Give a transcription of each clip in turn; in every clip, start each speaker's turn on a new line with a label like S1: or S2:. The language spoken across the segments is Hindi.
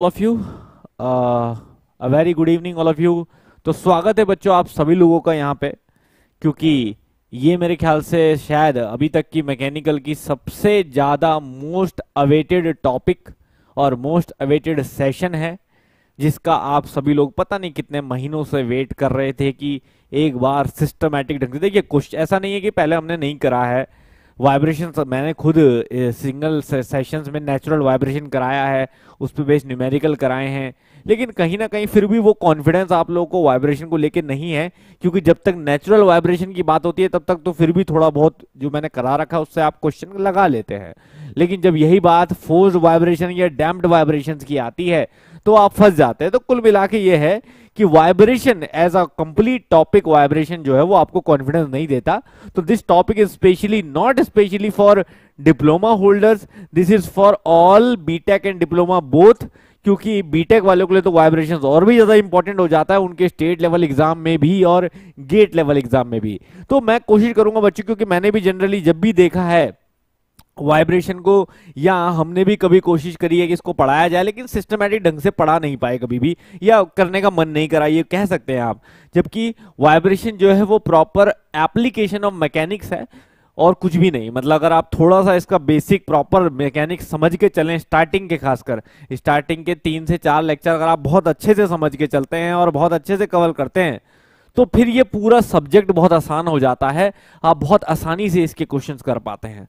S1: All of you a very good evening all of you तो स्वागत है बच्चों आप सभी लोगों का यहाँ पे क्योंकि ये मेरे ख्याल से शायद अभी तक की मैकेनिकल की सबसे ज़्यादा मोस्ट अवेटेड टॉपिक और मोस्ट अवेटेड सेशन है जिसका आप सभी लोग पता नहीं कितने महीनों से वेट कर रहे थे कि एक बार सिस्टमेटिक ढंग से देखिए कुछ ऐसा नहीं है कि पहले हमने नहीं करा है वाइब्रेशन मैंने खुद सिंगल सेशंस में नेचुरल वाइब्रेशन कराया है उस पर बेस्ड न्यूमेरिकल कराए हैं लेकिन कहीं ना कहीं फिर भी वो कॉन्फिडेंस आप लोगों को वाइब्रेशन को लेके नहीं है क्योंकि जब तक नेचुरल वाइब्रेशन की बात होती है तब तक तो फिर भी थोड़ा बहुत जो मैंने करा रखा उससे आप क्वेश्चन लगा लेते हैं लेकिन जब यही बात फोर्स वाइब्रेशन या डैम्प्ड वाइब्रेशन की आती है तो आप फंस जाते हैं तो कुल मिला के ये है कि vibration as a complete topic vibration जो है वो आपको कॉन्फिडेंस नहीं देता तो this topic is specially not specially for diploma holders this is for all BTech and diploma both क्योंकि बीटेक वालों के लिए तो वाइब्रेशंस और भी ज़्यादा इंपॉर्टेंट हो जाता है उनके स्टेट लेवल एग्जाम में भी और गेट लेवल एग्जाम में भी तो मैं कोशिश करूंगा बच्चों क्योंकि मैंने भी जनरली जब भी देखा है वाइब्रेशन को या हमने भी कभी कोशिश करी है कि इसको पढ़ाया जाए लेकिन सिस्टमेटिक ढंग से पढ़ा नहीं पाए कभी भी या करने का मन नहीं करा ये कह सकते हैं आप जबकि वाइब्रेशन जो है वो प्रॉपर एप्लीकेशन ऑफ मैकेनिक्स है और कुछ भी नहीं मतलब अगर आप थोड़ा सा इसका बेसिक प्रॉपर मैकेनिक समझ के चलें स्टार्टिंग के खासकर स्टार्टिंग के तीन से चार लेक्चर अगर आप बहुत अच्छे से समझ के चलते हैं और बहुत अच्छे से कवर करते हैं तो फिर ये पूरा सब्जेक्ट बहुत आसान हो जाता है आप बहुत आसानी से इसके क्वेश्चंस कर पाते हैं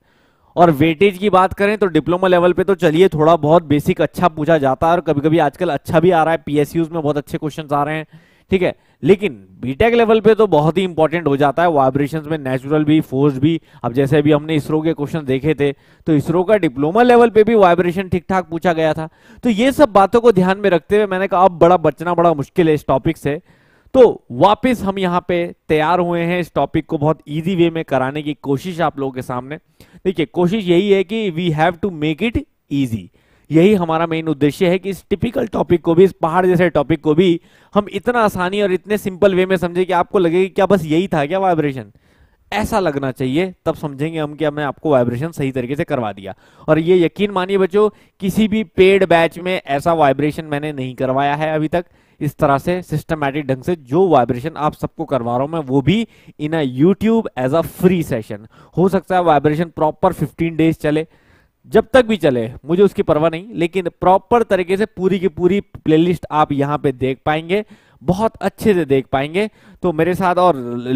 S1: और वेटेज की बात करें तो डिप्लोमा लेवल पे तो चलिए थोड़ा बहुत बेसिक अच्छा पूछा जाता है और कभी कभी आजकल अच्छा भी आ रहा है पीएसयू में बहुत अच्छे क्वेश्चन आ रहे हैं ठीक है लेकिन बीटेक लेवल पे तो बहुत ही इंपॉर्टेंट हो जाता है वाइब्रेशन में नेचुरल भी फोर्स भी अब जैसे अभी हमने इसरो के क्वेश्चन देखे थे तो इसरो का डिप्लोमा लेवल पे भी वाइब्रेशन ठीक ठाक पूछा गया था तो ये सब बातों को ध्यान में रखते हुए मैंने कहा अब बड़ा बचना बड़ा मुश्किल है इस टॉपिक से तो वापिस हम यहाँ पे तैयार हुए हैं इस टॉपिक को बहुत ईजी वे में कराने की कोशिश आप लोगों के सामने देखिए कोशिश यही है कि we have to make it easy यही हमारा मेन उद्देश्य है कि इस टिपिकल टॉपिक को भी इस पहाड़ जैसे टॉपिक को भी हम इतना आसानी और इतने सिंपल वे में समझे कि आपको लगे कि क्या बस यही था क्या वाइब्रेशन ऐसा लगना चाहिए तब समझेंगे हम कि हमने आपको वाइब्रेशन सही तरीके से करवा दिया और ये यकीन मानिए बच्चों किसी भी पेड बैच में ऐसा वाइब्रेशन मैंने नहीं करवाया है अभी तक इस तरह से सिस्टमैटिक ढंग से जो वाइब्रेशन आप सबको करवा रहा हूं मैं वो भी in a YouTube as a free session हो सकता है वाइब्रेशन प्रॉपर 15 डेज चले जब तक भी चले मुझे उसकी परवाह नहीं लेकिन प्रॉपर तरीके से पूरी की पूरी प्लेलिस्ट आप यहाँ पे देख पाएंगे बहुत अच्छे से देख पाएंगे तो मेरे साथ और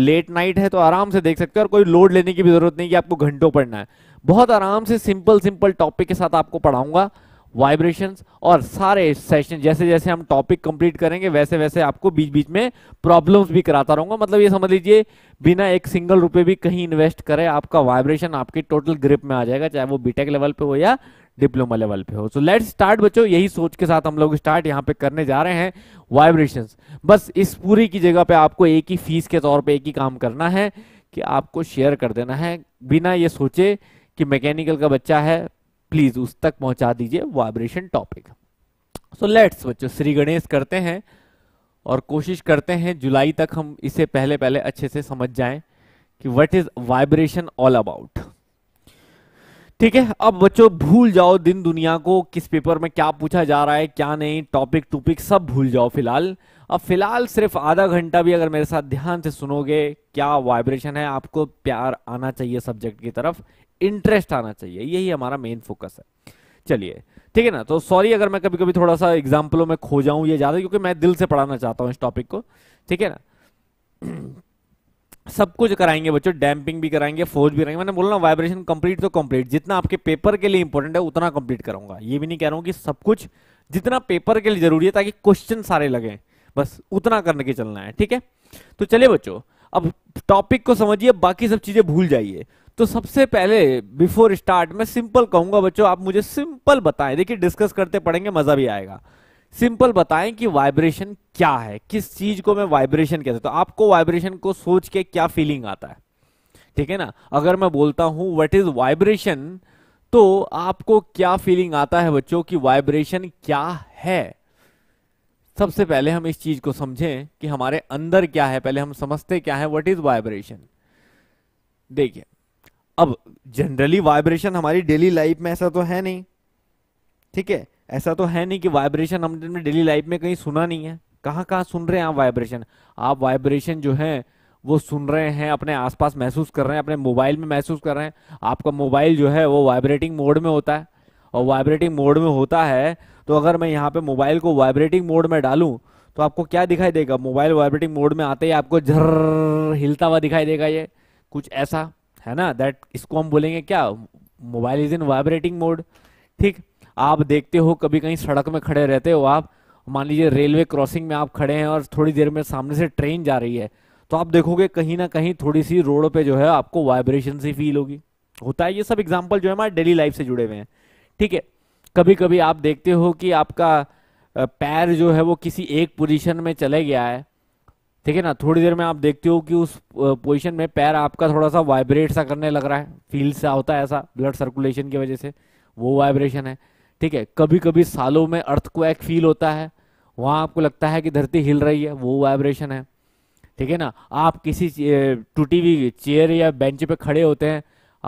S1: लेट नाइट है तो आराम से देख सकते हो और कोई लोड लेने की भी जरूरत नहीं कि आपको घंटों पढ़ना है बहुत आराम से सिंपल सिंपल टॉपिक के साथ आपको पढ़ाऊंगा वाइब्रेशंस और सारे सेशन जैसे जैसे हम टॉपिक कंप्लीट करेंगे वैसे वैसे आपको बीच बीच में प्रॉब्लम्स भी कराता रहूंगा मतलब ये समझ लीजिए बिना एक सिंगल रुपए भी कहीं इन्वेस्ट करे आपका वाइब्रेशन आपके टोटल ग्रिप में आ जाएगा चाहे वो बीटेक लेवल पे हो या डिप्लोमा लेवल पे हो सो लेट स्टार्ट बच्चों यही सोच के साथ हम लोग स्टार्ट यहाँ पे करने जा रहे हैं वाइब्रेशन बस इस पूरी की जगह पे आपको एक ही फीस के तौर पर एक ही काम करना है कि आपको शेयर कर देना है बिना ये सोचे कि मैकेनिकल का बच्चा है प्लीज उस तक पहुंचा दीजिए वाइब्रेशन टॉपिक सो लेट्स बच्चों श्री गणेश करते हैं और कोशिश करते हैं जुलाई तक हम इसे पहले पहले अच्छे से समझ जाएं कि what is vibration all about ठीक है अब बच्चों भूल जाओ दिन दुनिया को किस पेपर में क्या पूछा जा रहा है क्या नहीं टॉपिक टूपिक सब भूल जाओ फिलहाल अब फिलहाल सिर्फ आधा घंटा भी अगर मेरे साथ ध्यान से सुनोगे क्या वाइब्रेशन है आपको प्यार आना चाहिए सब्जेक्ट की तरफ इंटरेस्ट आना चाहिए यही हमारा मेन फोकस है चलिए ठीक है ना तो सॉरी अगर मैं कभी कभी थोड़ा सा एग्जाम्पलों में खो जाऊं ये ज्यादा क्योंकि मैं दिल से पढ़ाना चाहता हूं इस टॉपिक को ठीक है ना सब कुछ कराएंगे बच्चों डैम्पिंग भी कराएंगे फोर्स भी कराएंगे मैंने बोला ना वाइब्रेशन कंप्लीट तो कंप्लीट जितना आपके पेपर के लिए इंपॉर्टेंट है उतना कंप्लीट कराऊंगा ये भी नहीं कह रहा हूँ कि सब कुछ जितना पेपर के लिए जरूरी है ताकि क्वेश्चन सारे लगे बस उतना करने के चलना है ठीक है तो चलिए बच्चों अब टॉपिक को समझिए बाकी सब चीजें भूल जाइए तो सबसे पहले बिफोर स्टार्ट मैं सिंपल कहूंगा बच्चों आप मुझे सिंपल बताएं देखिए डिस्कस करते पड़ेंगे मजा भी आएगा सिंपल बताएं कि वाइब्रेशन क्या है किस चीज को मैं वाइब्रेशन कहते तो आपको वाइब्रेशन को सोच के क्या फीलिंग आता है ठीक है ना अगर मैं बोलता हूं व्हाट इज वाइब्रेशन तो आपको क्या फीलिंग आता है बच्चों की वाइब्रेशन क्या है सबसे पहले हम इस चीज को समझें कि हमारे अंदर क्या है पहले हम समझते क्या है व्हाट इज वाइब्रेशन देखिए अब जनरली वाइब्रेशन हमारी डेली लाइफ में ऐसा तो है नहीं ठीक है ऐसा तो है नहीं कि वाइब्रेशन हमने डेली लाइफ में कहीं सुना नहीं है कहाँ कहाँ सुन रहे हैं आप वाइब्रेशन आप वाइब्रेशन जो है वो सुन रहे हैं अपने आसपास महसूस कर रहे हैं अपने मोबाइल में महसूस कर रहे हैं आपका मोबाइल जो है वो वाइब्रेटिंग मोड में होता है और वाइब्रेटिंग मोड में होता है तो अगर मैं यहाँ पे मोबाइल को वाइब्रेटिंग मोड में डालूं तो आपको क्या दिखाई देगा मोबाइल वाइब्रेटिंग मोड में आते ही आपको झर हिलता हुआ दिखाई देगा ये कुछ ऐसा है ना दैट इसको हम बोलेंगे क्या mobile is in vibrating mode ठीक आप देखते हो कभी कहीं सड़क में खड़े रहते हो आप मान लीजिए रेलवे क्रॉसिंग में आप खड़े हैं और थोड़ी देर में सामने से ट्रेन जा रही है तो आप देखोगे कहीं ना कहीं थोड़ी सी रोड पे जो है आपको वाइब्रेशन सी फील होगी होता है ये सब एग्जाम्पल जो है हमारे डेली लाइफ से जुड़े हुए हैं ठीक है कभी कभी आप देखते हो कि आपका पैर जो है वो किसी एक पोजीशन में चले गया है ठीक है ना थोड़ी देर में आप देखते हो कि उस पोजीशन में पैर आपका थोड़ा सा वाइब्रेट सा करने लग रहा है फील सा होता है ऐसा ब्लड सर्कुलेशन की वजह से वो वाइब्रेशन है ठीक है कभी कभी सालों में अर्थ को एक फील होता है वहाँ आपको लगता है कि धरती हिल रही है वो वाइब्रेशन है ठीक है ना आप किसी टूटी हुई चेयर या बेंच पे खड़े होते हैं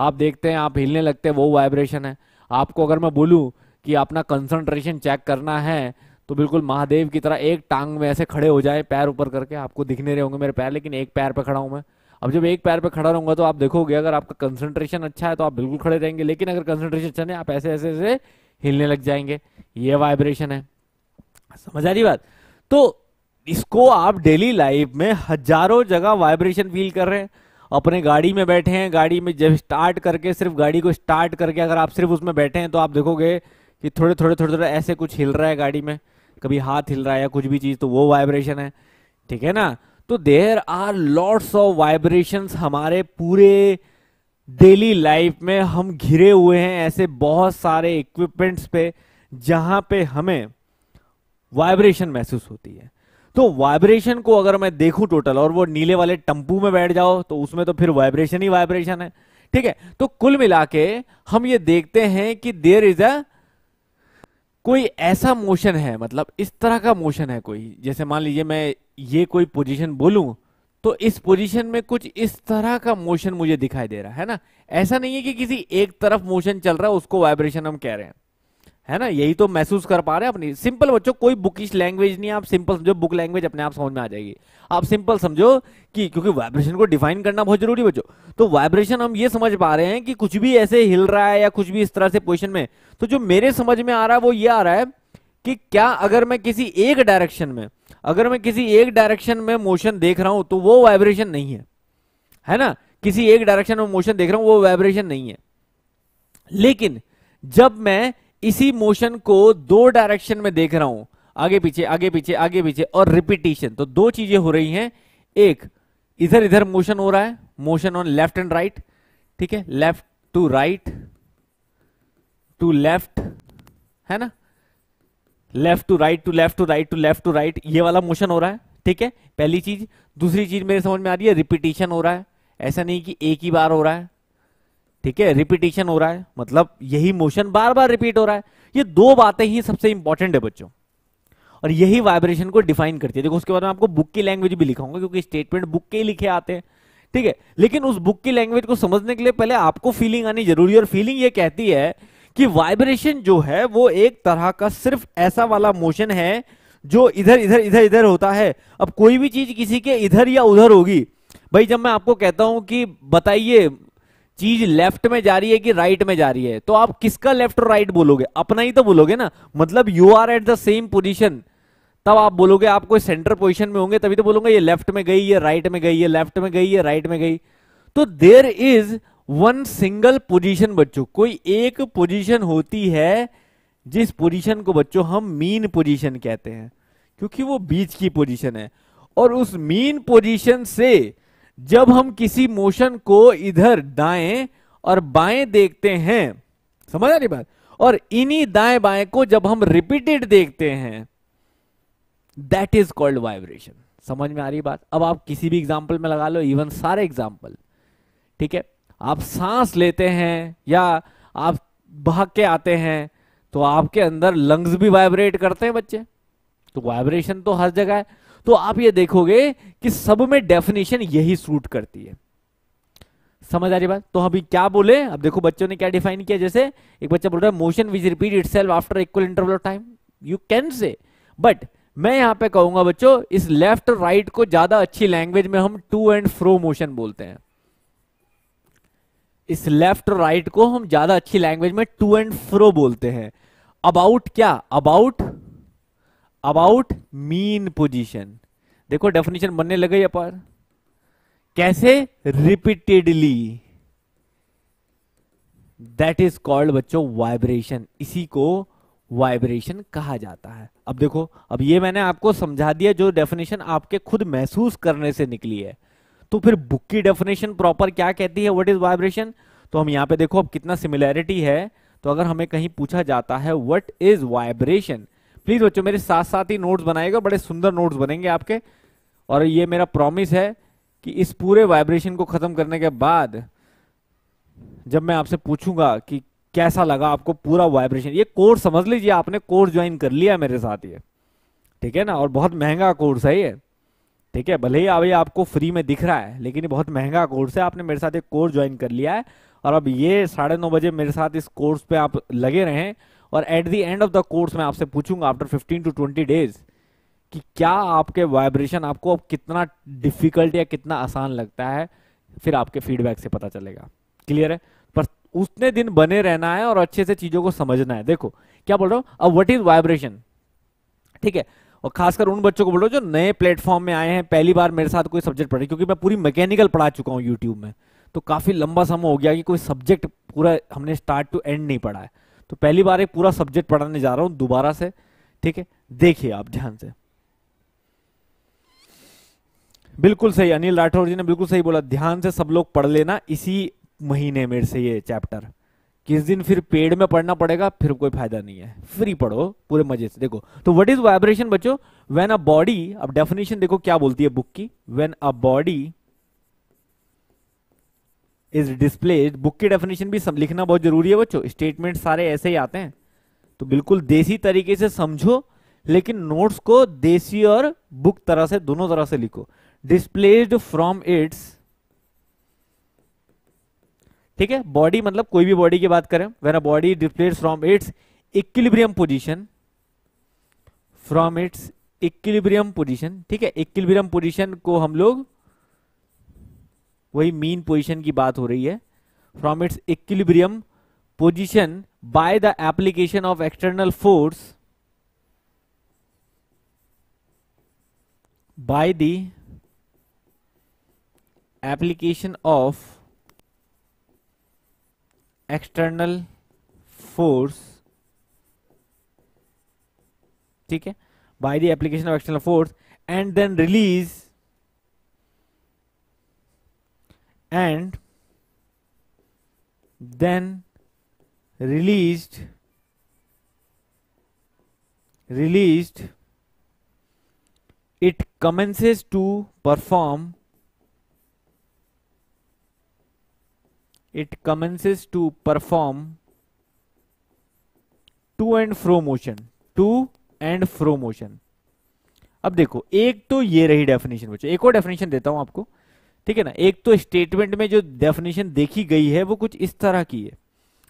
S1: आप देखते हैं आप हिलने लगते हैं वो वाइब्रेशन है आपको अगर मैं बोलूँ कि अपना कंसंट्रेशन चेक करना है तो बिल्कुल महादेव की तरह एक टांग में ऐसे खड़े हो जाए पैर ऊपर करके आपको दिखने रहे होंगे मेरे पैर लेकिन एक पैर पर खड़ा हूँ मैं अब जब एक पैर पे खड़ा रहूंगा तो आप देखोगे अगर आपका कंसंट्रेशन अच्छा है तो आप बिल्कुल खड़े रहेंगे लेकिन अगर कंसंट्रेशन अच्छा नहीं आप ऐसे ऐसे ऐसे हिलने लग जाएंगे ये वाइब्रेशन है समझ आ रही बात तो इसको आप डेली लाइफ में हजारों जगह वाइब्रेशन फील कर रहे हैं अपने गाड़ी में बैठे हैं गाड़ी में जब स्टार्ट करके सिर्फ गाड़ी को स्टार्ट करके अगर आप सिर्फ उसमें बैठे हैं तो आप देखोगे कि थोड़े थोड़े थोड़े थोड़े ऐसे कुछ हिल रहा है गाड़ी में कभी हाथ हिल रहा है या कुछ भी चीज़ तो वो वाइब्रेशन है ठीक है ना तो there are lots of vibrations हमारे पूरे डेली लाइफ में हम घिरे हुए हैं ऐसे बहुत सारे इक्विपमेंट्स पे जहाँ पे हमें वाइब्रेशन महसूस होती है तो वाइब्रेशन को अगर मैं देखूं टोटल और वो नीले वाले टंपू में बैठ जाओ तो उसमें तो फिर वाइब्रेशन ही वाइब्रेशन है ठीक है तो कुल मिला के हम ये देखते हैं कि देर इज अ कोई ऐसा मोशन है मतलब इस तरह का मोशन है कोई जैसे मान लीजिए मैं ये कोई पोजिशन बोलू तो इस पोजीशन में कुछ इस तरह का मोशन मुझे दिखाई दे रहा है ना ऐसा नहीं है कि किसी एक तरफ मोशन चल रहा है उसको वाइब्रेशन हम कह रहे हैं है ना यही तो महसूस कर पा रहे हैं अपनी सिंपल बच्चों कोई बुकिश लैंग्वेज नहीं है आप सिंपल समझो बुक लैंग्वेज अपने आप समझ में आ जाएगी आप सिंपल समझो कि क्योंकि वाइब्रेशन को डिफाइन करना बहुत जरूरी है बच्चों तो वाइब्रेशन हम ये समझ पा रहे हैं कि कुछ भी ऐसे हिल रहा है या कुछ भी इस तरह से पोजिशन में तो जो मेरे समझ में आ रहा है वो ये आ रहा है कि क्या अगर मैं किसी एक डायरेक्शन में अगर मैं किसी एक डायरेक्शन में मोशन देख रहा हूं तो वो वाइब्रेशन नहीं है है ना किसी एक डायरेक्शन में मोशन देख रहा हूं वो वाइब्रेशन नहीं है लेकिन जब मैं इसी मोशन को दो डायरेक्शन में देख रहा हूं आगे पीछे आगे पीछे आगे पीछे और रिपीटिशन तो दो चीजें हो रही हैं एक इधर इधर मोशन हो रहा है motion on left and right ठीक है left to right to left है ना left to right to left to right to left to right ये वाला मोशन हो रहा है ठीक है पहली चीज दूसरी चीज मेरे समझ में आ रही है रिपीटिशन हो रहा है ऐसा नहीं कि एक ही बार हो रहा है ठीक है रिपीटेशन हो रहा है मतलब यही मोशन बार बार रिपीट हो रहा है ये दो बातें ही सबसे इंपॉर्टेंट है बच्चों और यही वाइब्रेशन को डिफाइन करती है देखो उसके बाद में आपको बुक की लैंग्वेज भी लिखाऊंगा क्योंकि स्टेटमेंट बुक के ही लिखे आते हैं ठीक है लेकिन उस बुक की लैंग्वेज को समझने के लिए पहले आपको फीलिंग आनी जरूरी है और फीलिंग ये कहती है कि वाइब्रेशन जो है वो एक तरह का सिर्फ ऐसा वाला मोशन है जो इधर इधर इधर इधर होता है अब कोई भी चीज किसी के इधर या उधर होगी भाई जब मैं आपको कहता हूं कि बताइए चीज लेफ्ट में जा रही है कि राइट में जा रही है तो आप किसका लेफ्ट और राइट बोलोगे अपना ही तो बोलोगे ना मतलब you are at the same position तब आप बोलोगे आप कोई सेंटर पोजिशन में होंगे तभी तो बोलोगे ये लेफ्ट में गई ये राइट में गई ये लेफ्ट में गई ये राइट में गई तो there is one single position बच्चों कोई एक पोजिशन होती है जिस पोजिशन को बच्चों हम मीन पोजिशन कहते हैं क्योंकि वो बीच की पोजिशन है और उस मीन पोजिशन से जब हम किसी मोशन को इधर दाएं और बाएं देखते हैं समझ आ रही बात और इन्हीं दाएं बाएं को जब हम रिपीटेड देखते हैं दैट इज कॉल्ड वाइब्रेशन समझ में आ रही बात अब आप किसी भी एग्जाम्पल में लगा लो इवन सारे एग्जाम्पल ठीक है आप सांस लेते हैं या आप भाग के आते हैं तो आपके अंदर लंग्स भी वाइब्रेट करते हैं बच्चे तो वाइब्रेशन तो हर जगह है तो आप ये देखोगे कि सब में डेफिनेशन यही सूट करती है समझ आ रही बात तो अभी क्या बोले अब देखो बच्चों ने क्या डिफाइन किया जैसे एक बच्चा बोल रहा है motion which repeat it after equal interval of time you can say but मैं यहां पे कहूंगा बच्चों इस लेफ्ट राइट को ज्यादा अच्छी लैंग्वेज में हम टू एंड फ्रो मोशन बोलते हैं इस लेफ्ट राइट को हम ज्यादा अच्छी लैंग्वेज में टू एंड फ्रो बोलते हैं अबाउट क्या अबाउट अबाउट मीन पोजिशन देखो डेफिनेशन बनने लगे अपार कैसे रिपीटेडली दैट इज कॉल्ड बच्चों वाइब्रेशन इसी को वाइब्रेशन कहा जाता है अब देखो अब ये मैंने आपको समझा दिया जो डेफिनेशन आपके खुद महसूस करने से निकली है तो फिर बुक की डेफिनेशन प्रॉपर क्या कहती है व्हाट इज वाइब्रेशन तो हम यहां पे देखो अब कितना सिमिलैरिटी है तो अगर हमें कहीं पूछा जाता है व्हाट इज वाइब्रेशन प्लीज बच्चों मेरे साथ साथ ही नोट्स बनाएगा बड़े सुंदर नोट्स बनेंगे आपके और ये मेरा प्रॉमिस है कि इस पूरे वाइब्रेशन को खत्म करने के बाद जब मैं आपसे पूछूंगा कि कैसा लगा आपको पूरा वाइब्रेशन ये कोर्स समझ लीजिए आपने कोर्स ज्वाइन कर लिया मेरे साथ ये ठीक है ना और बहुत महंगा कोर्स है ये ठीक है भले ही अभी आपको फ्री में दिख रहा है लेकिन ये बहुत महंगा कोर्स है आपने मेरे साथ एक कोर्स ज्वाइन कर लिया है और अब ये साढ़े नौ बजे मेरे साथ इस कोर्स पे आप लगे रहें और at the end of the course मैं आपसे पूछूंगा आफ्टर 15 टू 20 डेज कि क्या आपके वाइब्रेशन आपको अब कितना डिफिकल्ट या कितना आसान लगता है फिर आपके फीडबैक से पता चलेगा क्लियर है पर उतने दिन बने रहना है और अच्छे से चीजों को समझना है देखो क्या बोल रहा हूं अब वट इज वाइब्रेशन ठीक है और खासकर उन बच्चों को बोल रहा हूँ जो नए प्लेटफॉर्म में आए हैं पहली बार मेरे साथ कोई सब्जेक्ट पढ़े क्योंकि मैं पूरी मैकेनिकल पढ़ा चुका हूं यूट्यूब में तो काफी लंबा समय हो गया कि कोई सब्जेक्ट पूरा हमने स्टार्ट टू एंड नहीं पढ़ा है तो पहली बार एक पूरा सब्जेक्ट पढ़ाने जा रहा हूं दोबारा से ठीक है देखिए आप ध्यान से बिल्कुल सही अनिल राठौर जी ने बिल्कुल सही बोला ध्यान से सब लोग पढ़ लेना इसी महीने मेरे से ये चैप्टर किस दिन फिर पेड़ में पढ़ना पड़ेगा फिर कोई फायदा नहीं है फ्री पढ़ो पूरे मजे से देखो तो व्हाट इज वाइब्रेशन बच्चों व्हेन अ बॉडी अब डेफिनेशन देखो क्या बोलती है बुक की when a body is displaced book की डेफिनेशन भी सम, लिखना बहुत जरूरी है बच्चों स्टेटमेंट सारे ऐसे ही आते हैं तो बिल्कुल देसी तरीके से समझो लेकिन नोट्स को देसी और बुक तरह से दोनों तरह से लिखो डिस्प्लेस्ड फ्रॉम इट्स ठीक है बॉडी मतलब कोई भी बॉडी की बात करें when a body displace from its equilibrium position from its equilibrium position ठीक है इक्विलिब्रियम पोजीशन को हम लोग वही मीन पोजिशन की बात हो रही है from its equilibrium position by the application of external force by the application of external force ठीक है by the application of external force and then release and then released released it commences to perform it commences to perform to and fro motion to and fro motion अब देखो एक तो ये रही डेफिनेशन बच्चों एक और डेफिनेशन देता हूं आपको ठीक है ना एक तो स्टेटमेंट में जो डेफिनेशन देखी गई है वो कुछ इस तरह की है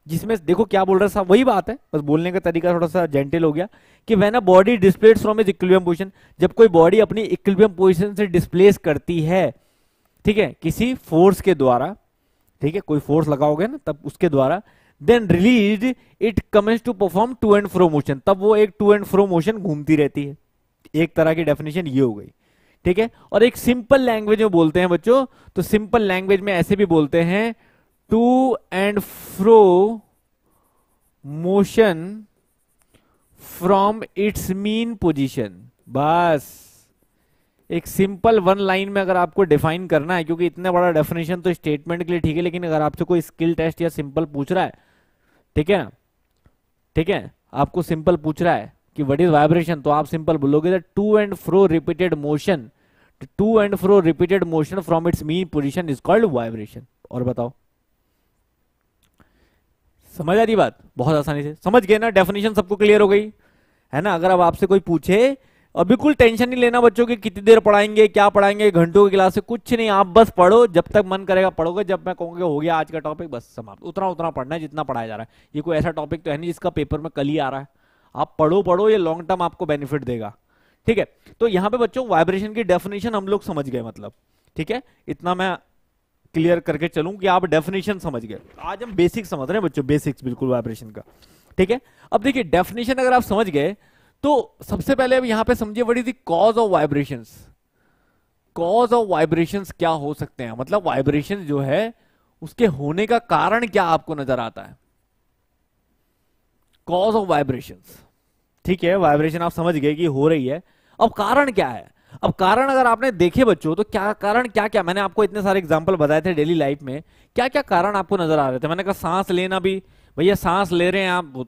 S1: जिसमें देखो क्या बोल रहा साहब वही बात है बस बोलने का तरीका थोड़ा सा जेंटल हो गया कि वह ना body displace from is equilibrium position जब कोई बॉडी अपनी इक्विबियम पोजिशन से डिस्प्लेस करती है ठीक है किसी फोर्स के द्वारा ठीक है कोई फोर्स लगाओगे ना तब उसके द्वारा then release it commence to perform to and fro motion तब वो एक टू एंड फ्रो मोशन घूमती रहती है एक तरह की डेफिनेशन ये हो गई ठीक है और एक सिंपल लैंग्वेज में बोलते हैं बच्चों तो सिंपल लैंग्वेज में ऐसे भी बोलते हैं to and fro motion from its mean position बस एक सिंपल वन लाइन में अगर आपको डिफाइन करना है क्योंकि इतना बड़ा डेफिनेशन तो स्टेटमेंट के लिए ठीक है लेकिन अगर आपसे कोई स्किल टेस्ट या सिंपल पूछ रहा है ठीक है ना ठीक है आपको सिंपल पूछ रहा है कि व्हाट इज वाइब्रेशन तो आप सिंपल बोलोगे the to and fro repeated motion to and fro repeated motion from its mean position is called vibration और बताओ समझ आ रही बात बहुत आसानी से समझ गए ना डेफिनेशन सबको क्लियर हो गई है ना अगर अब आपसे कोई पूछे और बिल्कुल टेंशन नहीं लेना बच्चों की कितनी देर पढ़ाएंगे क्या पढ़ाएंगे घंटों की क्लास से कुछ नहीं आप बस पढ़ो जब तक मन करेगा पढ़ोगे जब मैं कहूंगा हो गया आज का टॉपिक बस समाप्त उतना उतना पढ़ना है जितना पढ़ाया जा रहा है ये कोई ऐसा टॉपिक तो है नहीं जिसका पेपर में कल ही आ रहा है आप पढ़ो पढ़ो ये लॉन्ग टर्म आपको बेनिफिट देगा ठीक है तो यहां पे बच्चों वाइब्रेशन की डेफिनेशन हम लोग समझ गए मतलब ठीक है इतना मैं क्लियर करके चलूं कि आप डेफिनेशन समझ गए आज हम बेसिक समझ रहे हैं बच्चों बेसिक्स बिल्कुल वाइब्रेशन का ठीक है अब देखिए डेफिनेशन अगर आप समझ गए तो सबसे पहले अब यहां पे समझिए बड़ी थी cause of vibration cause of vibration क्या हो सकते हैं मतलब वाइब्रेशन जो है उसके होने का कारण क्या आपको नजर आता है कॉज ऑफ वाइब्रेशन ठीक है वाइब्रेशन आप समझ गए कि हो रही है अब कारण क्या है अब कारण अगर आपने देखे बच्चों तो क्या कारण क्या क्या मैंने आपको इतने सारे एग्जाम्पल बताए थे डेली लाइफ में क्या क्या कारण आपको नजर आ रहे थे मैंने कहा सांस लेना भी भैया सांस ले रहे हैं आप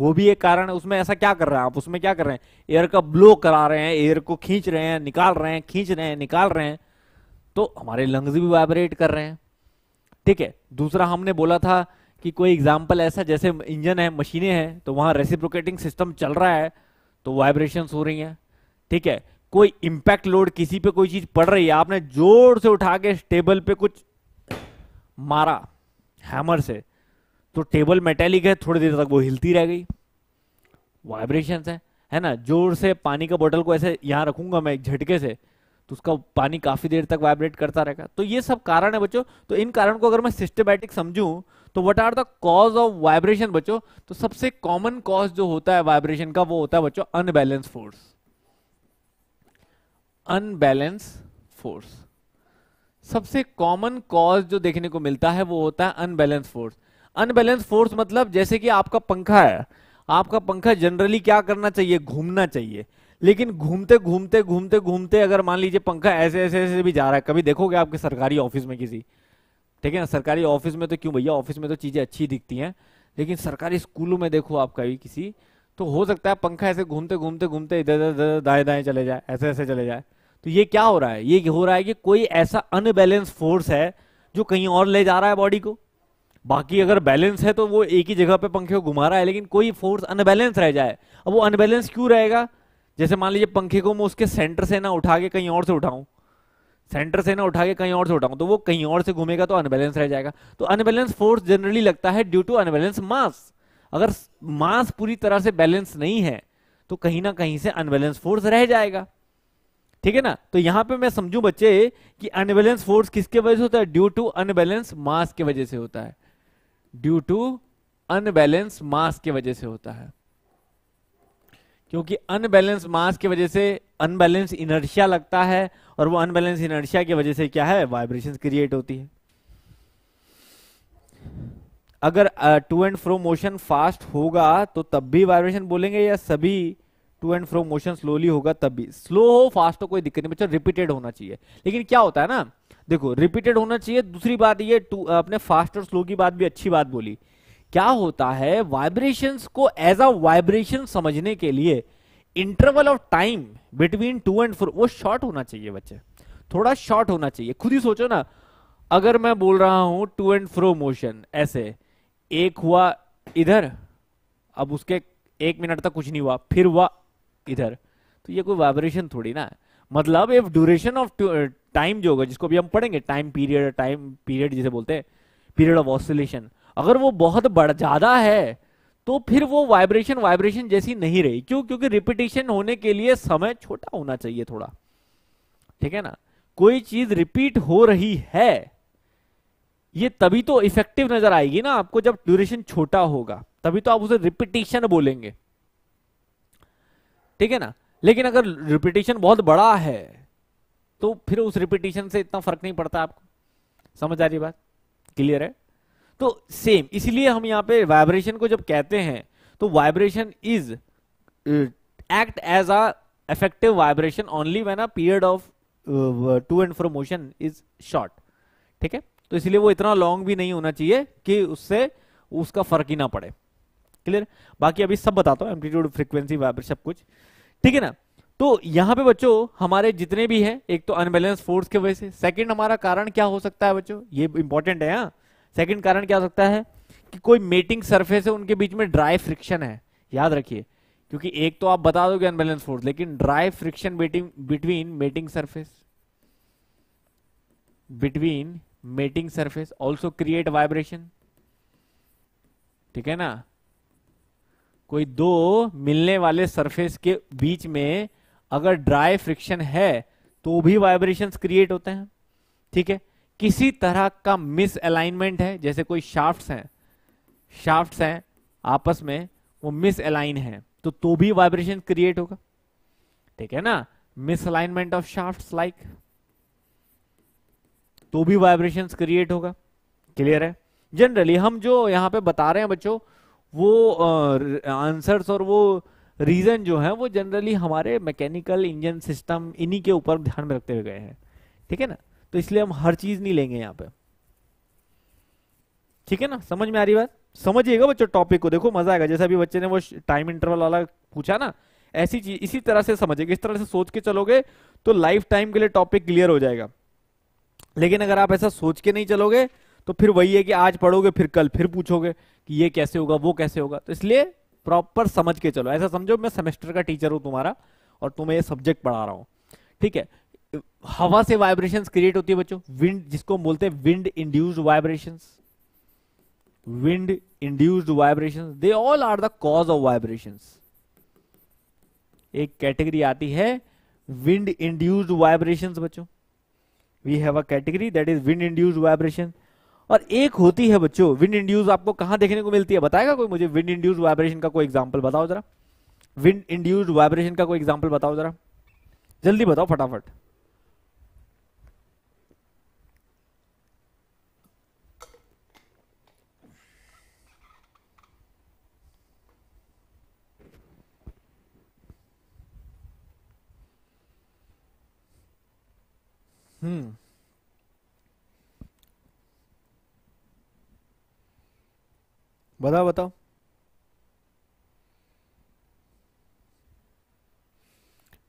S1: वो भी एक कारण है उसमें ऐसा क्या कर रहे हैं आप उसमें क्या कर रहे हैं एयर का ब्लो करा रहे हैं एयर को खींच रहे हैं निकाल रहे हैं खींच रहे हैं निकाल रहे हैं तो हमारे लंग्स भी वाइब्रेट कर रहे हैं ठीक है दूसरा हमने बोला था कि कोई एग्जाम्पल ऐसा जैसे इंजन है मशीनें हैं तो वहां रेसिप्रोकेटिंग सिस्टम चल रहा है तो वाइब्रेशन हो रही हैं ठीक है कोई इंपैक्ट लोड किसी पे कोई चीज पड़ रही है आपने जोर से उठा के टेबल पे कुछ मारा हैमर से तो टेबल मेटेलिक है थोड़ी देर तक वो हिलती रह गई वाइब्रेशन है है ना जोर से पानी का बोतल को ऐसे यहां रखूंगा मैं एक झटके से तो उसका पानी काफी देर तक वाइब्रेट करता रहेगा तो ये सब कारण है बच्चों तो इन कारण को अगर मैं सिस्टमेटिक समझूं तो what are the cause of vibration बच्चों तो सबसे कॉमन कॉज जो होता है वाइब्रेशन का वो होता है बच्चों अनबैलेंस फोर्स अनबैलेंस फोर्स सबसे कॉमन कॉज जो देखने को मिलता है वो होता है अनबैलेंस फोर्स अनबैलेंस फोर्स मतलब जैसे कि आपका पंखा है आपका पंखा जनरली क्या करना चाहिए घूमना चाहिए लेकिन घूमते घूमते घूमते घूमते अगर मान लीजिए पंखा ऐसे ऐसे ऐसे भी जा रहा है कभी देखोगे आपके सरकारी ऑफिस में किसी ठीक है ना सरकारी ऑफिस में तो क्यों भैया ऑफिस में तो चीजें अच्छी दिखती हैं लेकिन सरकारी स्कूलों में देखो आप कभी किसी तो हो सकता है पंखा ऐसे घूमते घूमते घूमते इधर इधर दाएं दाएं चले जाए ऐसे ऐसे चले जाए तो ये क्या हो रहा है ये हो रहा है कि कोई ऐसा अनबैलेंस फोर्स है जो कहीं और ले जा रहा है बॉडी को बाकी अगर बैलेंस है तो वो एक ही जगह पे पंखे को घुमा रहा है लेकिन कोई फोर्स अनबैलेंस रह जाए अब वो अनबैलेंस क्यों रहेगा जैसे मान लीजिए पंखे को मैं उसके सेंटर से ना उठा के कहीं और से उठाऊं सेंटर से ना उठा के कहीं और से उठाऊं तो वो कहीं और से घूमेगा तो अनबैलेंस रह जाएगा तो अनबैलेंस फोर्स जनरली लगता है ड्यू टू अनबैलेंस मास अगर मास पूरी तरह से बैलेंस नहीं है तो कहीं ना कहीं से अनबैलेंस फोर्स रह जाएगा ठीक है ना तो यहां पे मैं समझू बच्चे कि अनबैलेंस फोर्स किसके वजह से होता है ड्यू टू अनबैलेंस मास के वजह से होता है ड्यू टू अनबैलेंस मास के वजह से होता है क्योंकि अनबैलेंस मास की वजह से अनबैलेंस इनर्शिया लगता है और वो अनबैलेंस इनर्शिया की वजह से क्या है वाइब्रेशन क्रिएट होती है अगर to and fro motion fast होगा तो तब भी वाइब्रेशन बोलेंगे या सभी to and fro motion slowly होगा तब भी स्लो हो फास्ट हो कोई दिक्कत नहीं बच्चों रिपीटेड होना चाहिए लेकिन क्या होता है ना देखो रिपीटेड होना चाहिए दूसरी बात ये टू अपने फास्ट और स्लो की बात भी अच्छी बात बोली क्या होता है वाइब्रेशन को एज अ वाइब्रेशन समझने के लिए interval of time between to and fro वो शॉर्ट होना चाहिए बच्चे थोड़ा शॉर्ट होना चाहिए खुद ही सोचो ना अगर मैं बोल रहा हूं टू एंड फ्रो मोशन ऐसे एक हुआ इधर अब उसके एक मिनट तक कुछ नहीं हुआ फिर हुआ इधर तो ये कोई वाइब्रेशन थोड़ी ना है मतलब इफ ड्यूरेशन ऑफ टाइम जो होगा जिसको भी हम पढ़ेंगे टाइम पीरियड टाइम पीरियड जिसे बोलते हैं पीरियड ऑफ ऑसिलेशन अगर वो बहुत बड़ ज्यादा है तो फिर वो वाइब्रेशन वाइब्रेशन जैसी नहीं रही क्यों क्योंकि रिपीटेशन होने के लिए समय छोटा होना चाहिए थोड़ा ठीक है ना कोई चीज रिपीट हो रही है ये तभी तो इफेक्टिव नजर आएगी ना आपको जब ड्यूरेशन छोटा होगा तभी तो आप उसे रिपीटेशन बोलेंगे ठीक है ना लेकिन अगर रिपीटेशन बहुत बड़ा है तो फिर उस रिपीटेशन से इतना फर्क नहीं पड़ता आपको समझ आ रही बात क्लियर है तो सेम इसलिए हम यहां पे वाइब्रेशन को जब कहते हैं तो vibration is act as a effective vibration only when a period of to and fro motion is short ठीक है तो इसलिए वो इतना लॉन्ग भी नहीं होना चाहिए कि उससे उसका फर्क ही ना पड़े क्लियर बाकी अभी सब बताता हूं एम्पलीट्यूड फ्रीक्वेंसी वाइब्रेट सब कुछ ठीक है ना तो यहां पे बच्चों हमारे जितने भी हैं एक तो अनबैलेंस फोर्स के वजह से सेकंड हमारा कारण क्या हो सकता है बच्चों ये इंपॉर्टेंट है सेकंड हाँ। कारण क्या हो सकता है कि कोई मेटिंग सरफेस है उनके बीच में ड्राई फ्रिक्शन है याद रखिए क्योंकि एक तो आप बता दोगे अनबैलेंस फोर्स लेकिन dry friction between mating surface between mating surface also create vibration ठीक है ना कोई दो मिलने वाले सरफेस के बीच में अगर ड्राई फ्रिक्शन है तो भी वाइब्रेशन क्रिएट होते हैं ठीक है किसी तरह का मिस अलाइनमेंट है जैसे कोई शाफ्ट्स हैं शाफ्ट्स हैं आपस में वो मिस अलाइन है तो तो भी वाइब्रेशन क्रिएट होगा ठीक है ना misalignment of shafts like तो भी वाइब्रेशन क्रिएट होगा क्लियर है जनरली हम जो यहाँ पे बता रहे हैं बच्चों वो आंसर्स और वो रीजन जो है वो जनरली हमारे मैकेनिकल इंजन सिस्टम इन्हीं के ऊपर ध्यान में रखते हुए गए हैं ठीक है ना तो इसलिए हम हर चीज नहीं लेंगे यहाँ पे ठीक है ना समझ में आ रही बात समझिएगा बच्चों टॉपिक को देखो मजा आएगा जैसे अभी बच्चे ने वो टाइम इंटरवल वाला पूछा ना ऐसी चीज इसी तरह से समझेगा इस तरह से सोच के चलोगे तो लाइफ टाइम के लिए टॉपिक क्लियर हो जाएगा लेकिन अगर आप ऐसा सोच के नहीं चलोगे तो फिर वही है कि आज पढ़ोगे फिर कल फिर पूछोगे कि ये कैसे होगा वो कैसे होगा तो इसलिए प्रॉपर समझ के चलो ऐसा समझो मैं सेमेस्टर का टीचर हूं तुम्हारा और तुम्हें ये सब्जेक्ट पढ़ा रहा हूं ठीक है हवा से वाइब्रेशंस क्रिएट होती है बच्चों विंड जिसको बोलते हैं wind induced vibrations wind induced vibrations they all are the cause of vibrations एक कैटेगरी आती है विंड इंड्यूस्ड वाइब्रेशंस बच्चों we have a category that is wind induce vibration और एक होती है बच्चों विंड इंड्यूज आपको कहां देखने को मिलती है बताएगा कोई मुझे विंड इंड्यूज वाइब्रेशन का कोई एग्जाम्पल बताओ जरा विंड इंड्यूज वाइब्रेशन का कोई एग्जाम्पल बताओ जरा जल्दी बताओ फटाफट हम्म बताओ बताओ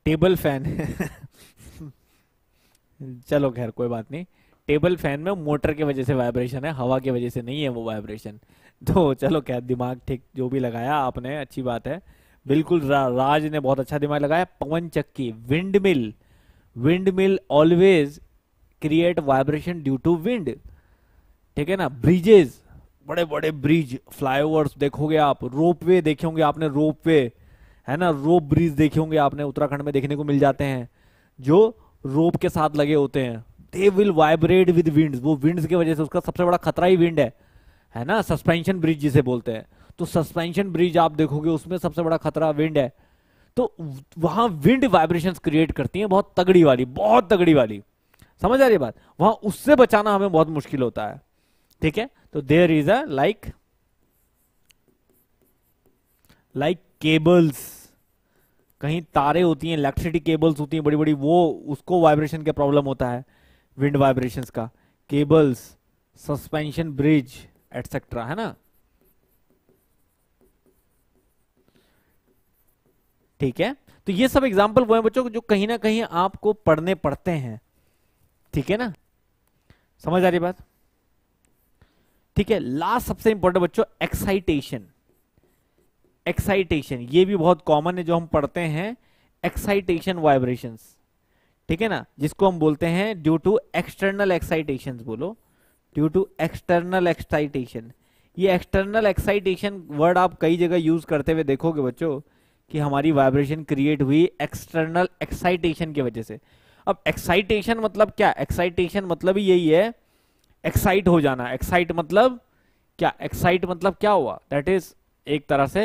S1: टेबल फैन चलो खैर कोई बात नहीं टेबल फैन में मोटर की वजह से वाइब्रेशन है हवा की वजह से नहीं है वो वाइब्रेशन तो चलो क्या दिमाग ठीक जो भी लगाया आपने अच्छी बात है बिल्कुल रा, राज ने बहुत अच्छा दिमाग लगाया पवन चक्की windmill mill windmill always create vibration due to wind ठीक है ना ब्रिजेज बड़े बड़े ब्रिज फ्लाईओवर्स देखोगे आप रोप वे देखे होंगे आपने वे है ना रोप ब्रिज देखे होंगे आपने उत्तराखंड में देखने को मिल जाते हैं जो रोप के साथ लगे होते हैं they will vibrate with wind वो विंड की वजह से उसका सबसे बड़ा खतरा ही विंड है है ना सस्पेंशन ब्रिज जिसे बोलते हैं तो सस्पेंशन ब्रिज आप देखोगे उसमें सबसे बड़ा खतरा विंड है तो वहां विंड वाइब्रेशन क्रिएट करती हैं बहुत तगड़ी वाली बहुत तगड़ी वाली समझ आ रही है बात वहां उससे बचाना हमें बहुत मुश्किल होता है ठीक है तो there is a like like cables कहीं तारे होती हैं इलेक्ट्रिसिटी केबल्स होती हैं बड़ी बड़ी वो उसको वाइब्रेशन का प्रॉब्लम होता है विंड वाइब्रेशंस का केबल्स सस्पेंशन ब्रिज एटसेट्रा है ना ठीक है तो ये सब एग्जाम्पल वो है बच्चों जो कहीं ना कहीं आपको पढ़ने पड़ते हैं ठीक है ना समझ आ रही बात ठीक है लास्ट सबसे इंपॉर्टेंट बच्चों एक्साइटेशन एक्साइटेशन ये भी बहुत कॉमन है जो हम पढ़ते हैं एक्साइटेशन वाइब्रेशन ठीक है ना जिसको हम बोलते हैं ड्यू टू एक्सटर्नल एक्साइटेशन बोलो ड्यू टू एक्सटर्नल एक्साइटेशन ये एक्सटर्नल एक्साइटेशन वर्ड आप कई जगह यूज करते हुए देखोगे बच्चों कि हमारी वाइब्रेशन क्रिएट हुई एक्सटर्नल एक्साइटेशन की वजह से अब एक्साइटेशन मतलब क्या एक्साइटेशन मतलब यही है एक्साइट हो जाना एक्साइट मतलब क्या एक्साइट मतलब क्या हुआ दैट इज एक तरह से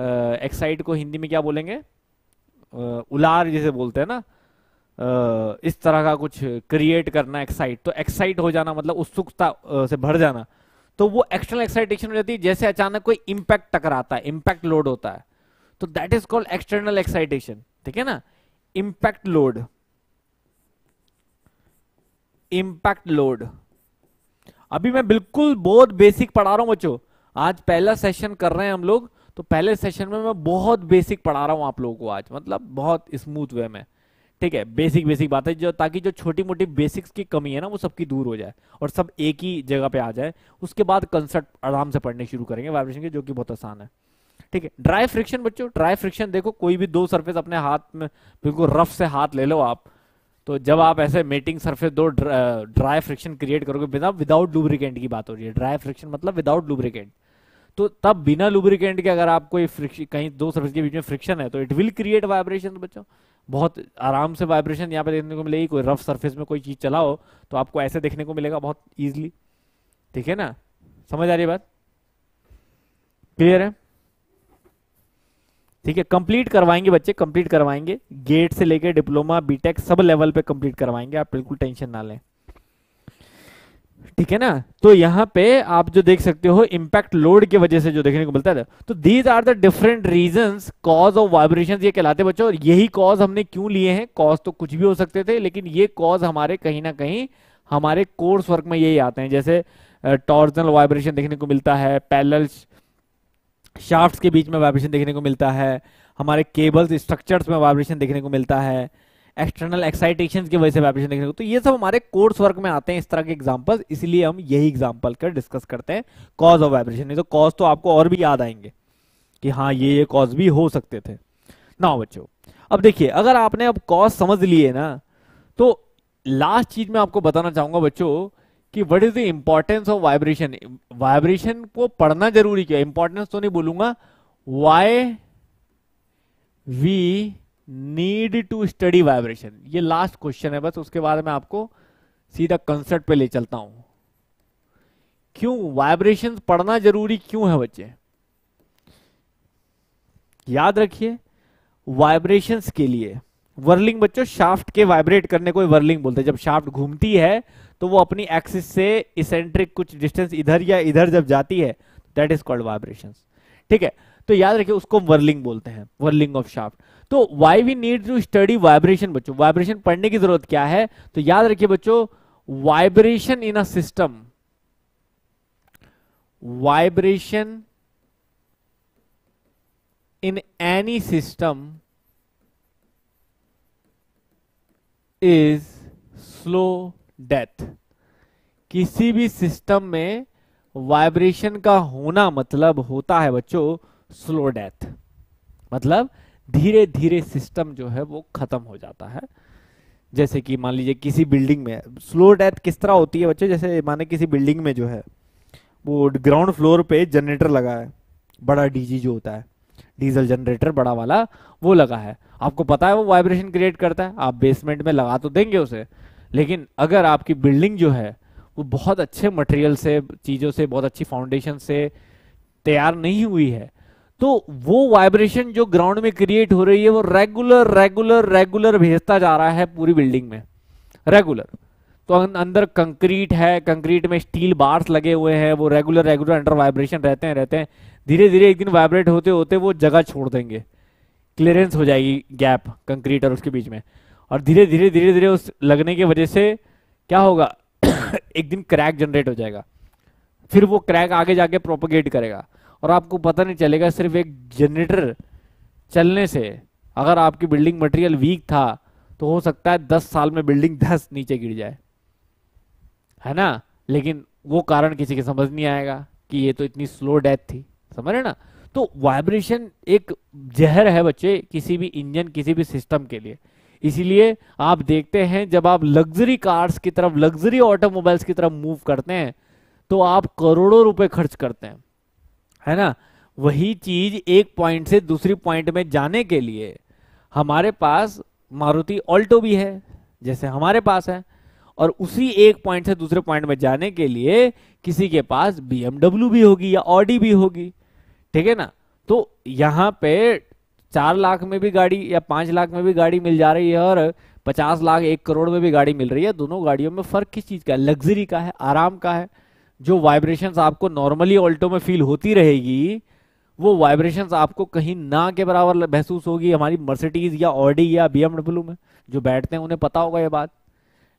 S1: एक्साइट uh, को हिंदी में क्या बोलेंगे uh, उलार जिसे बोलते हैं ना uh, इस तरह का कुछ क्रिएट करना एक्साइट तो एक्साइट हो जाना मतलब उत्सुकता uh, से भर जाना तो वो एक्सटर्नल एक्साइटेशन हो जाती है जैसे अचानक कोई इंपैक्ट टकराता है इंपैक्ट लोड होता है तो that is called external excitation ठीक है ना इम्पैक्ट लोड इंपैक्ट लोड अभी मैं बिल्कुल बहुत बेसिक पढ़ा रहा हूं बच्चों आज पहला सेशन कर रहे हैं हम लोग तो पहले सेशन में मैं बहुत बेसिक पढ़ा रहा हूं आप लोगों को आज मतलब बहुत स्मूथ वे में ठीक है बेसिक बेसिक बात है जो ताकि जो छोटी मोटी बेसिक्स की कमी है ना वो सबकी दूर हो जाए और सब एक ही जगह पे आ जाए उसके बाद कंसर्ट आराम से पढ़ने शुरू करेंगे वाइब्रेशन के जो कि बहुत आसान है ठीक है ड्राई फ्रिक्शन बच्चों ड्राई फ्रिक्शन देखो कोई भी दो सरफेस अपने हाथ में बिल्कुल रफ से हाथ ले लो आप तो जब आप ऐसे मेटिंग सरफेस दो ड्राई फ्रिक्शन क्रिएट करोगे बिना विदाउट लुब्रिकेंट की बात हो रही है ड्राई फ्रिक्शन मतलब विदाउट लुब्रिकेंट तो तब बिना लुब्रिकेंट के अगर आप कोई फ्रिक्शन कहीं दो सर्फेस के बीच में फ्रिक्शन है तो इट विल क्रिएट वाइब्रेशन बच्चों बहुत आराम से वाइब्रेशन यहाँ पे देखने को मिलेगी कोई रफ सर्फेस में कोई चीज चलाओ तो आपको ऐसे देखने को मिलेगा बहुत ईजिली ठीक है ना समझ आ रही बात क्लियर है ठीक है कंप्लीट करवाएंगे बच्चे कंप्लीट करवाएंगे गेट से लेकर डिप्लोमा बीटेक सब लेवल पे कंप्लीट करवाएंगे आप बिल्कुल टेंशन ना लें ठीक है ना तो यहां पे आप जो देख सकते हो इंपैक्ट लोड की वजह से जो देखने को मिलता है तो these are the different reason cause of vibration ये कहलाते बच्चों और यही कॉज हमने क्यों लिए हैं कॉज तो कुछ भी हो सकते थे लेकिन ये कॉज हमारे कहीं ना कहीं हमारे कोर्स वर्क में यही आते हैं जैसे टॉर्जनल वाइब्रेशन देखने को मिलता है पैलल्स शाफ्ट्स के बीच में वाइब्रेशन देखने को मिलता है हमारे केबल्स स्ट्रक्चर्स में वाइब्रेशन देखने को मिलता है एक्सटर्नल एक्साइटेशन की वजह से वाइब्रेशन देखने को तो ये सब हमारे कोर्स वर्क में आते हैं इस तरह के एग्जाम्पल्स इसलिए हम यही एग्जाम्पल कर डिस्कस करते हैं कॉज ऑफ वाइब्रेशन नहीं तो कॉज तो आपको और भी याद आएंगे कि हाँ ये ये कॉज भी हो सकते थे ना बच्चों अब देखिए अगर आपने अब कॉज समझ लिए ना तो लास्ट चीज मैं आपको बताना चाहूंगा बच्चों कि what is the importance of vibration vibration को पढ़ना जरूरी क्या इंपॉर्टेंस तो नहीं बोलूंगा why we need to study vibration ये लास्ट क्वेश्चन है बस उसके बाद में आपको सीधा कंसर्ट पे ले चलता हूं क्यों वाइब्रेशन पढ़ना जरूरी क्यों है बच्चे याद रखिए वाइब्रेशंस के लिए वर्लिंग बच्चों शाफ्ट के वाइब्रेट करने को वर्लिंग बोलते हैं जब शाफ्ट घूमती है तो वो अपनी एक्सिस से इसेंट्रिक कुछ डिस्टेंस इधर या इधर जब जाती है दैट इज कॉल्ड वाइब्रेशन ठीक है तो याद रखिए उसको वर्लिंग बोलते हैं वर्लिंग ऑफ शाफ्ट तो why we need to study vibration बच्चों वाइब्रेशन पढ़ने की जरूरत क्या है तो याद रखिए बच्चों vibration in a system vibration in any system is slow death किसी भी सिस्टम में वाइब्रेशन का होना मतलब होता है बच्चों स्लो डेथ मतलब धीरे धीरे सिस्टम जो है वो खत्म हो जाता है जैसे कि मान लीजिए किसी बिल्डिंग में स्लो डेथ किस तरह होती है बच्चों जैसे माने किसी बिल्डिंग में जो है वो ग्राउंड फ्लोर पे जनरेटर लगा है बड़ा डीजी जो होता है डीजल जनरेटर बड़ा वाला वो लगा है आपको पता है वो वाइब्रेशन क्रिएट करता है आप बेसमेंट में लगा तो देंगे उसे लेकिन अगर आपकी बिल्डिंग जो है वो बहुत अच्छे मटेरियल से चीज़ों से बहुत अच्छी फाउंडेशन से तैयार नहीं हुई है तो वो वाइब्रेशन जो ग्राउंड में क्रिएट हो रही है वो रेगुलर रेगुलर रेगुलर भेजता जा रहा है पूरी बिल्डिंग में रेगुलर तो अं, अंदर कंक्रीट है कंक्रीट में स्टील बार्स लगे हुए हैं वो रेगुलर रेगुलर अंडर वाइब्रेशन रहते हैं रहते हैं धीरे धीरे एक दिन वाइब्रेट होते होते वो जगह छोड़ देंगे क्लियरेंस हो जाएगी गैप कंक्रीट और उसके बीच में और धीरे धीरे धीरे धीरे उस लगने की वजह से क्या होगा एक दिन क्रैक जनरेट हो जाएगा फिर वो क्रैक आगे जाके प्रोपोगेट करेगा और आपको पता नहीं चलेगा सिर्फ एक जनरेटर चलने से अगर आपकी बिल्डिंग मटेरियल वीक था तो हो सकता है दस साल में बिल्डिंग दस नीचे गिर जाए है ना लेकिन वो कारण किसी के समझ नहीं आएगा कि ये तो इतनी स्लो डेथ थी समझ रहे ना तो वाइब्रेशन एक जहर है बच्चे किसी भी इंजन किसी भी सिस्टम के लिए इसीलिए आप देखते हैं जब आप लग्जरी कार्स की तरफ लग्जरी ऑटोमोबाइल्स की तरफ मूव करते हैं तो आप करोड़ों रुपए खर्च करते हैं है ना वही चीज एक पॉइंट से दूसरी पॉइंट में जाने के लिए हमारे पास मारुति ऑल्टो भी है जैसे हमारे पास है और उसी एक पॉइंट से दूसरे पॉइंट में जाने के लिए किसी के पास बीएमडब्ल्यू भी होगी या ऑडी भी होगी ठीक है ना तो यहाँ पे चार लाख में भी गाड़ी या पांच लाख में भी गाड़ी मिल जा रही है और पचास लाख एक करोड़ में भी गाड़ी मिल रही है दोनों गाड़ियों में फर्क किस चीज का है लग्जरी का है आराम का है जो वाइब्रेशंस आपको नॉर्मली ऑल्टो में फील होती रहेगी वो वाइब्रेशंस आपको कहीं ना के बराबर महसूस होगी हमारी मर्सिडीज या ऑडी या बी में जो बैठते हैं उन्हें पता होगा ये बात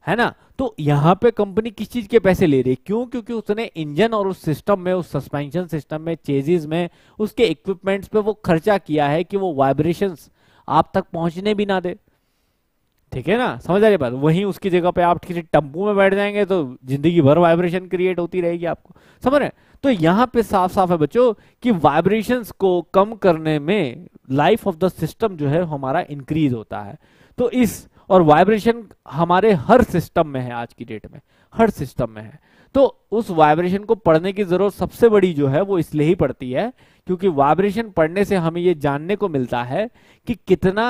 S1: है ना तो यहां पे कंपनी किस चीज के पैसे ले रही है क्यों क्योंकि उसने इंजन और उस सिस्टम में उस सस्पेंशन सिस्टम में चेजिज में उसके इक्विपमेंट्स पे वो खर्चा किया है कि वो वाइब्रेशंस आप तक पहुंचने भी ना दे ठीक है ना समझ आ रही बात वहीं उसकी जगह पे आप किसी टम्पू में बैठ जाएंगे तो जिंदगी भर वाइब्रेशन क्रिएट होती रहेगी आपको समझ रहे तो यहां पे साफ साफ है बच्चों कि वाइब्रेशंस को कम करने में लाइफ ऑफ द सिस्टम जो है हमारा इंक्रीज होता है तो इस और वाइब्रेशन हमारे हर सिस्टम में है आज की डेट में हर सिस्टम में है तो उस वाइब्रेशन को पढ़ने की जरूरत सबसे बड़ी जो है वो इसलिए ही पड़ती है क्योंकि वाइब्रेशन पढ़ने से हमें ये जानने को मिलता है कि कितना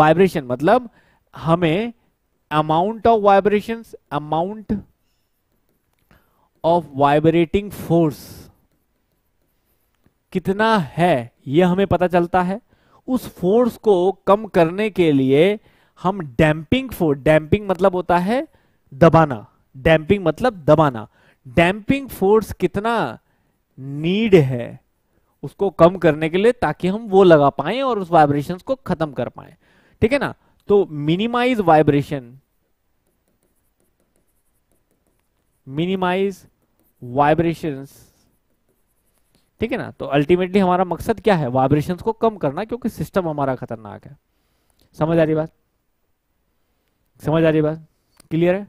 S1: वाइब्रेशन मतलब हमें amount of vibration amount of vibrating force कितना है यह हमें पता चलता है उस फोर्स को कम करने के लिए हम डैम्पिंग फोर्स डैम्पिंग मतलब होता है दबाना डैम्पिंग मतलब दबाना डैम्पिंग फोर्स कितना नीड है उसको कम करने के लिए ताकि हम वो लगा पाए और उस वाइब्रेशन को खत्म कर पाए ठीक है ना तो मिनिमाइज वाइब्रेशन मिनिमाइज वाइब्रेशंस ठीक है ना तो अल्टीमेटली हमारा मकसद क्या है वाइब्रेशंस को कम करना क्योंकि सिस्टम हमारा खतरनाक है समझ आ रही बात समझ आ रही बात क्लियर है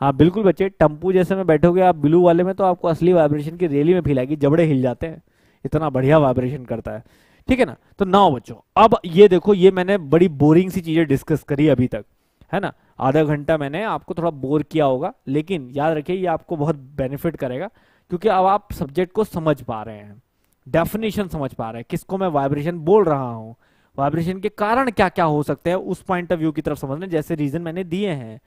S1: हाँ बिल्कुल बच्चे टम्पू जैसे में बैठोगे आप ब्लू वाले में तो आपको असली वाइब्रेशन की रैली में फील आएगी जबड़े हिल जाते हैं इतना बढ़िया वाइब्रेशन करता है ठीक है ना तो नाउ बच्चों अब ये देखो ये मैंने बड़ी बोरिंग सी चीजें डिस्कस करी अभी तक है ना आधा घंटा मैंने आपको थोड़ा बोर किया होगा लेकिन याद रखिए ये आपको बहुत बेनिफिट करेगा क्योंकि अब आप सब्जेक्ट को समझ पा रहे हैं डेफिनेशन समझ पा रहे हैं किसको मैं वाइब्रेशन बोल रहा हूँ वाइब्रेशन के कारण क्या क्या हो सकते हैं उस पॉइंट ऑफ व्यू की तरफ समझना जैसे रीजन मैंने दिए हैं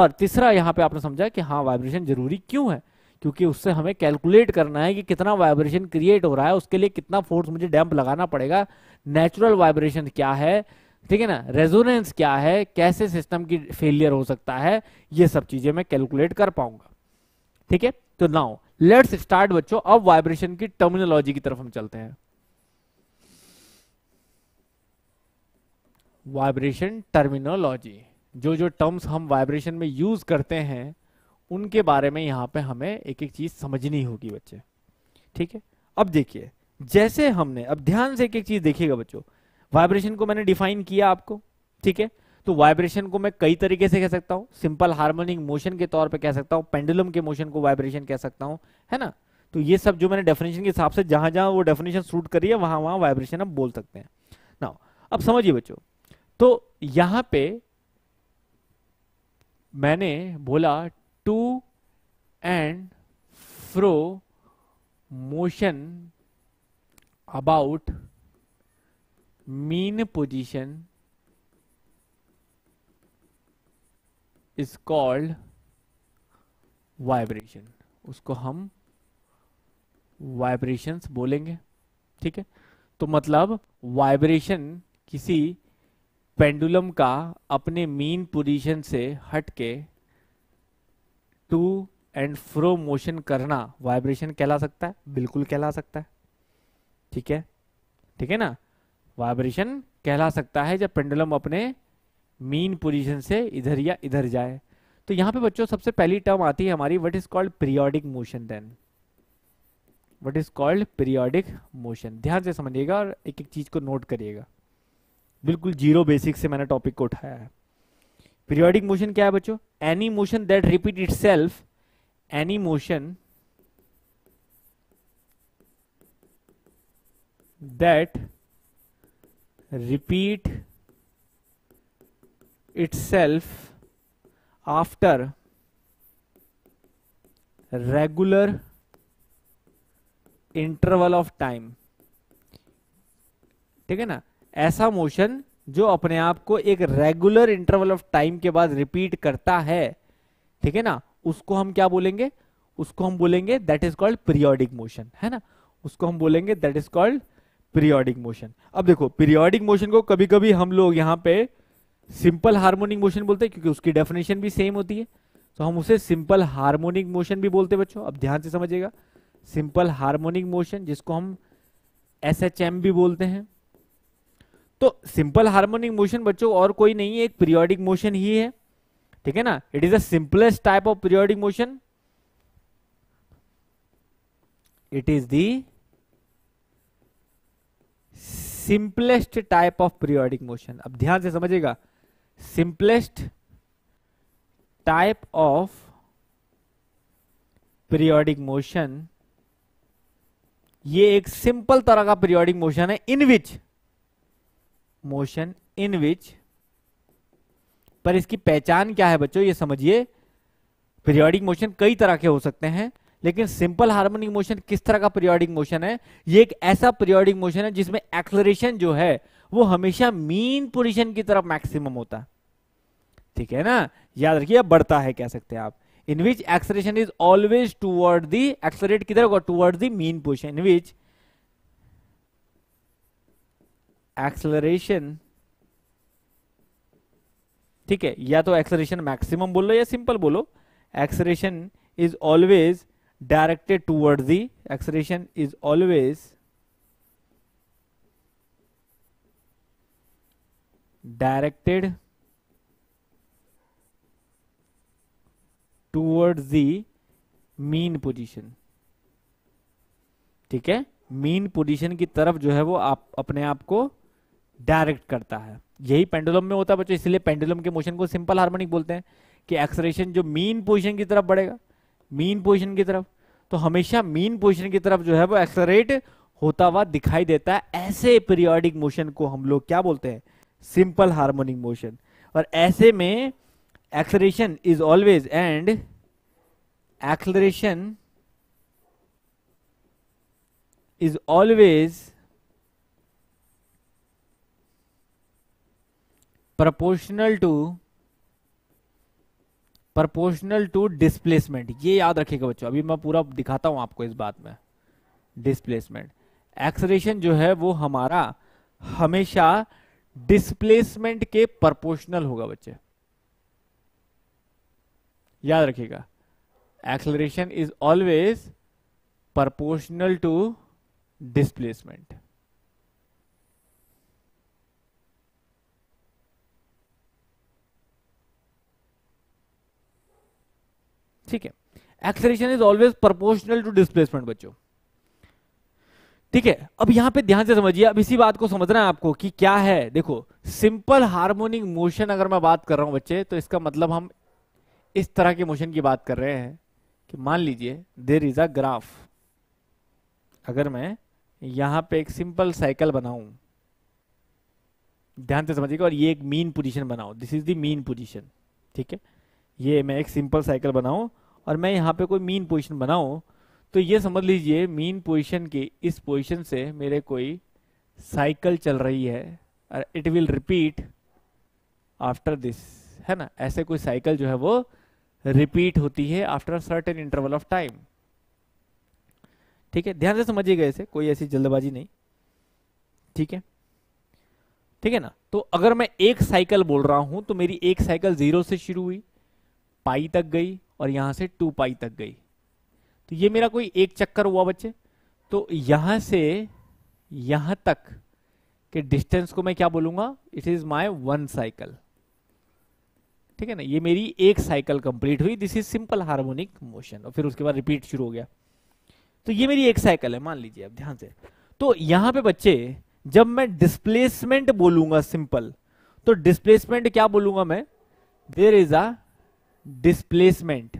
S1: और तीसरा यहाँ पे आपने समझा कि हाँ वाइब्रेशन जरूरी क्यों है क्योंकि उससे हमें कैलकुलेट करना है कि कितना वाइब्रेशन क्रिएट हो रहा है उसके लिए कितना फोर्स मुझे डैम्प लगाना पड़ेगा नेचुरल वाइब्रेशन क्या है ठीक है ना रेजोनेंस क्या है कैसे सिस्टम की फेलियर हो सकता है ये सब चीजें मैं कैलकुलेट कर पाऊंगा ठीक है तो नाउ लेट्स स्टार्ट बच्चों अब वाइब्रेशन की टर्मिनोलॉजी की तरफ हम चलते हैं वाइब्रेशन टर्मिनोलॉजी जो जो टर्म्स हम वाइब्रेशन में यूज़ करते हैं उनके बारे में यहाँ पे हमें एक एक चीज़ समझनी होगी बच्चे ठीक है अब देखिए जैसे हमने अब ध्यान से एक एक चीज़ देखिएगा बच्चों वाइब्रेशन को मैंने डिफाइन किया आपको ठीक है तो वाइब्रेशन को मैं कई तरीके से कह सकता हूं सिंपल हार्मोनिक मोशन के तौर पे कह सकता हूँ पेंडुलम के मोशन को वाइब्रेशन कह सकता हूँ है ना तो ये सब जो मैंने डेफिनेशन के हिसाब से जहां जहां वो डेफिनेशन सूट करी है वहां वहां वाइब्रेशन हम बोल सकते हैं ना अब समझिए बच्चों तो यहां पे मैंने बोला to and fro motion about mean position is called vibration उसको हम वाइब्रेशंस बोलेंगे ठीक है तो मतलब वाइब्रेशन किसी पेंडुलम का अपने मीन पोजीशन से हटके टू एंड फ्रो मोशन करना वाइब्रेशन कहला सकता है बिल्कुल कहला सकता है ठीक है ठीक है ना वाइब्रेशन कहला सकता है जब पेंडुलम अपने मीन पोजीशन से इधर या इधर जाए तो यहां पे बच्चों सबसे पहली टर्म आती है हमारी what is called periodic motion then what is called periodic motion ध्यान से समझिएगा और एक एक चीज को नोट करिएगा बिल्कुल जीरो बेसिक से मैंने टॉपिक को उठाया है पीरियोडिक मोशन क्या है बच्चों any motion that repeat itself any motion that repeat itself after regular interval of time ठीक है ना ऐसा मोशन जो अपने आप को एक रेगुलर इंटरवल ऑफ टाइम के बाद रिपीट करता है ठीक है ना उसको हम क्या बोलेंगे उसको हम बोलेंगे that is called periodic motion है ना उसको हम बोलेंगे that is called periodic motion अब देखो पीरियोडिक मोशन को कभी कभी हम लोग यहाँ पे सिंपल हार्मोनिक मोशन बोलते हैं क्योंकि उसकी डेफिनेशन भी सेम होती है तो हम उसे सिंपल हार्मोनिक मोशन भी बोलते हैं बच्चों अब ध्यान से समझिएगा सिंपल हार्मोनिक मोशन जिसको हम एस भी बोलते हैं तो सिंपल हार्मोनिक मोशन बच्चों और कोई नहीं है एक पीरियोडिक मोशन ही है ठीक है ना it is the simplest type of periodic motion it is the simplest type of periodic motion अब ध्यान से समझिएगा simplest type of periodic motion ये एक सिंपल तरह का पीरियोडिक मोशन है इन विच मोशन इन विच पर इसकी पहचान क्या है बच्चों ये समझिए पीरियोडिक मोशन कई तरह के हो सकते हैं लेकिन सिंपल हार्मोनिक मोशन किस तरह का पीरियोडिक मोशन है ये एक ऐसा पीरियोडिक मोशन है जिसमें एक्सलरेशन जो है वो हमेशा मीन पोजिशन की तरफ मैक्सिमम होता है ठीक है ना याद रखिए बढ़ता है कह सकते हैं आप in which acceleration is always toward the accelerate किधर होगा toward the mean position in which acceleration ठीक है या तो एक्सलरेशन मैक्सिमम बोलो या सिंपल बोलो acceleration is always directed toward the acceleration is always directed toward the mean position ठीक है मीन पोजीशन की तरफ जो है वो आप अपने आप को डायरेक्ट करता है यही पेंडुलम में होता है बच्चों इसलिए पेंडुलम के मोशन को सिंपल हार्मोनिक बोलते हैं कि एक्सरेशन जो मीन पोजिशन की तरफ बढ़ेगा मीन पोजिशन की तरफ तो हमेशा मीन पोजिशन की तरफ जो है वो एक्सरेट होता हुआ दिखाई देता है ऐसे पीरियोडिक मोशन को हम लोग क्या बोलते हैं सिंपल हार्मोनिक मोशन और ऐसे में acceleration is always and acceleration is always proportional to proportional to displacement ये याद रखिएगा बच्चों अभी मैं पूरा दिखाता हूं आपको इस बात में डिस्प्लेसमेंट एक्सरेशन जो है वो हमारा हमेशा डिस्प्लेसमेंट के प्रपोर्शनल होगा बच्चे याद रखिएगा acceleration is always proportional to displacement ठीक है acceleration is always proportional to displacement बच्चों ठीक है अब यहां पे ध्यान से समझिए अब इसी बात को समझना है आपको कि क्या है देखो सिंपल हार्मोनिक मोशन अगर मैं बात कर रहा हूं बच्चे तो इसका मतलब हम इस तरह के मोशन की बात कर रहे हैं कि मान लीजिए देर इज अ ग्राफ अगर मैं यहां पे एक सिंपल साइकिल बनाऊं ध्यान से समझिएगा और ये एक मीन पोजिशन बनाओ दिस इज दीन मीन ठीक है ये मैं एक सिंपल साइकिल बनाऊं और मैं यहाँ पे कोई मीन पोजिशन बनाऊं तो ये समझ लीजिए मीन पोजिशन की इस पोजिशन से मेरे कोई साइकिल चल रही है और it will repeat after this है ना ऐसे कोई साइकिल जो है वो रिपीट होती है after certain interval of time ठीक है ध्यान से समझिएगा इसे कोई ऐसी जल्दबाजी नहीं ठीक है ठीक है ना तो अगर मैं एक साइकिल बोल रहा हूं तो मेरी एक साइकिल जीरो से शुरू हुई पाई तक गई और यहां से टू पाई तक गई तो ये मेरा कोई एक चक्कर हुआ बच्चे तो यहां से यहां तक के डिस्टेंस को मैं क्या बोलूंगा it is my one cycle ठीक है ना ये मेरी एक साइकिल कंप्लीट हुई this is simple harmonic motion और फिर उसके बाद रिपीट शुरू हो गया तो ये मेरी एक साइकिल है मान लीजिए आप ध्यान से तो यहां पे बच्चे जब मैं डिस्प्लेसमेंट बोलूंगा सिंपल तो डिस्प्लेसमेंट क्या बोलूंगा मैं देर इज अ डिस्प्लेसमेंट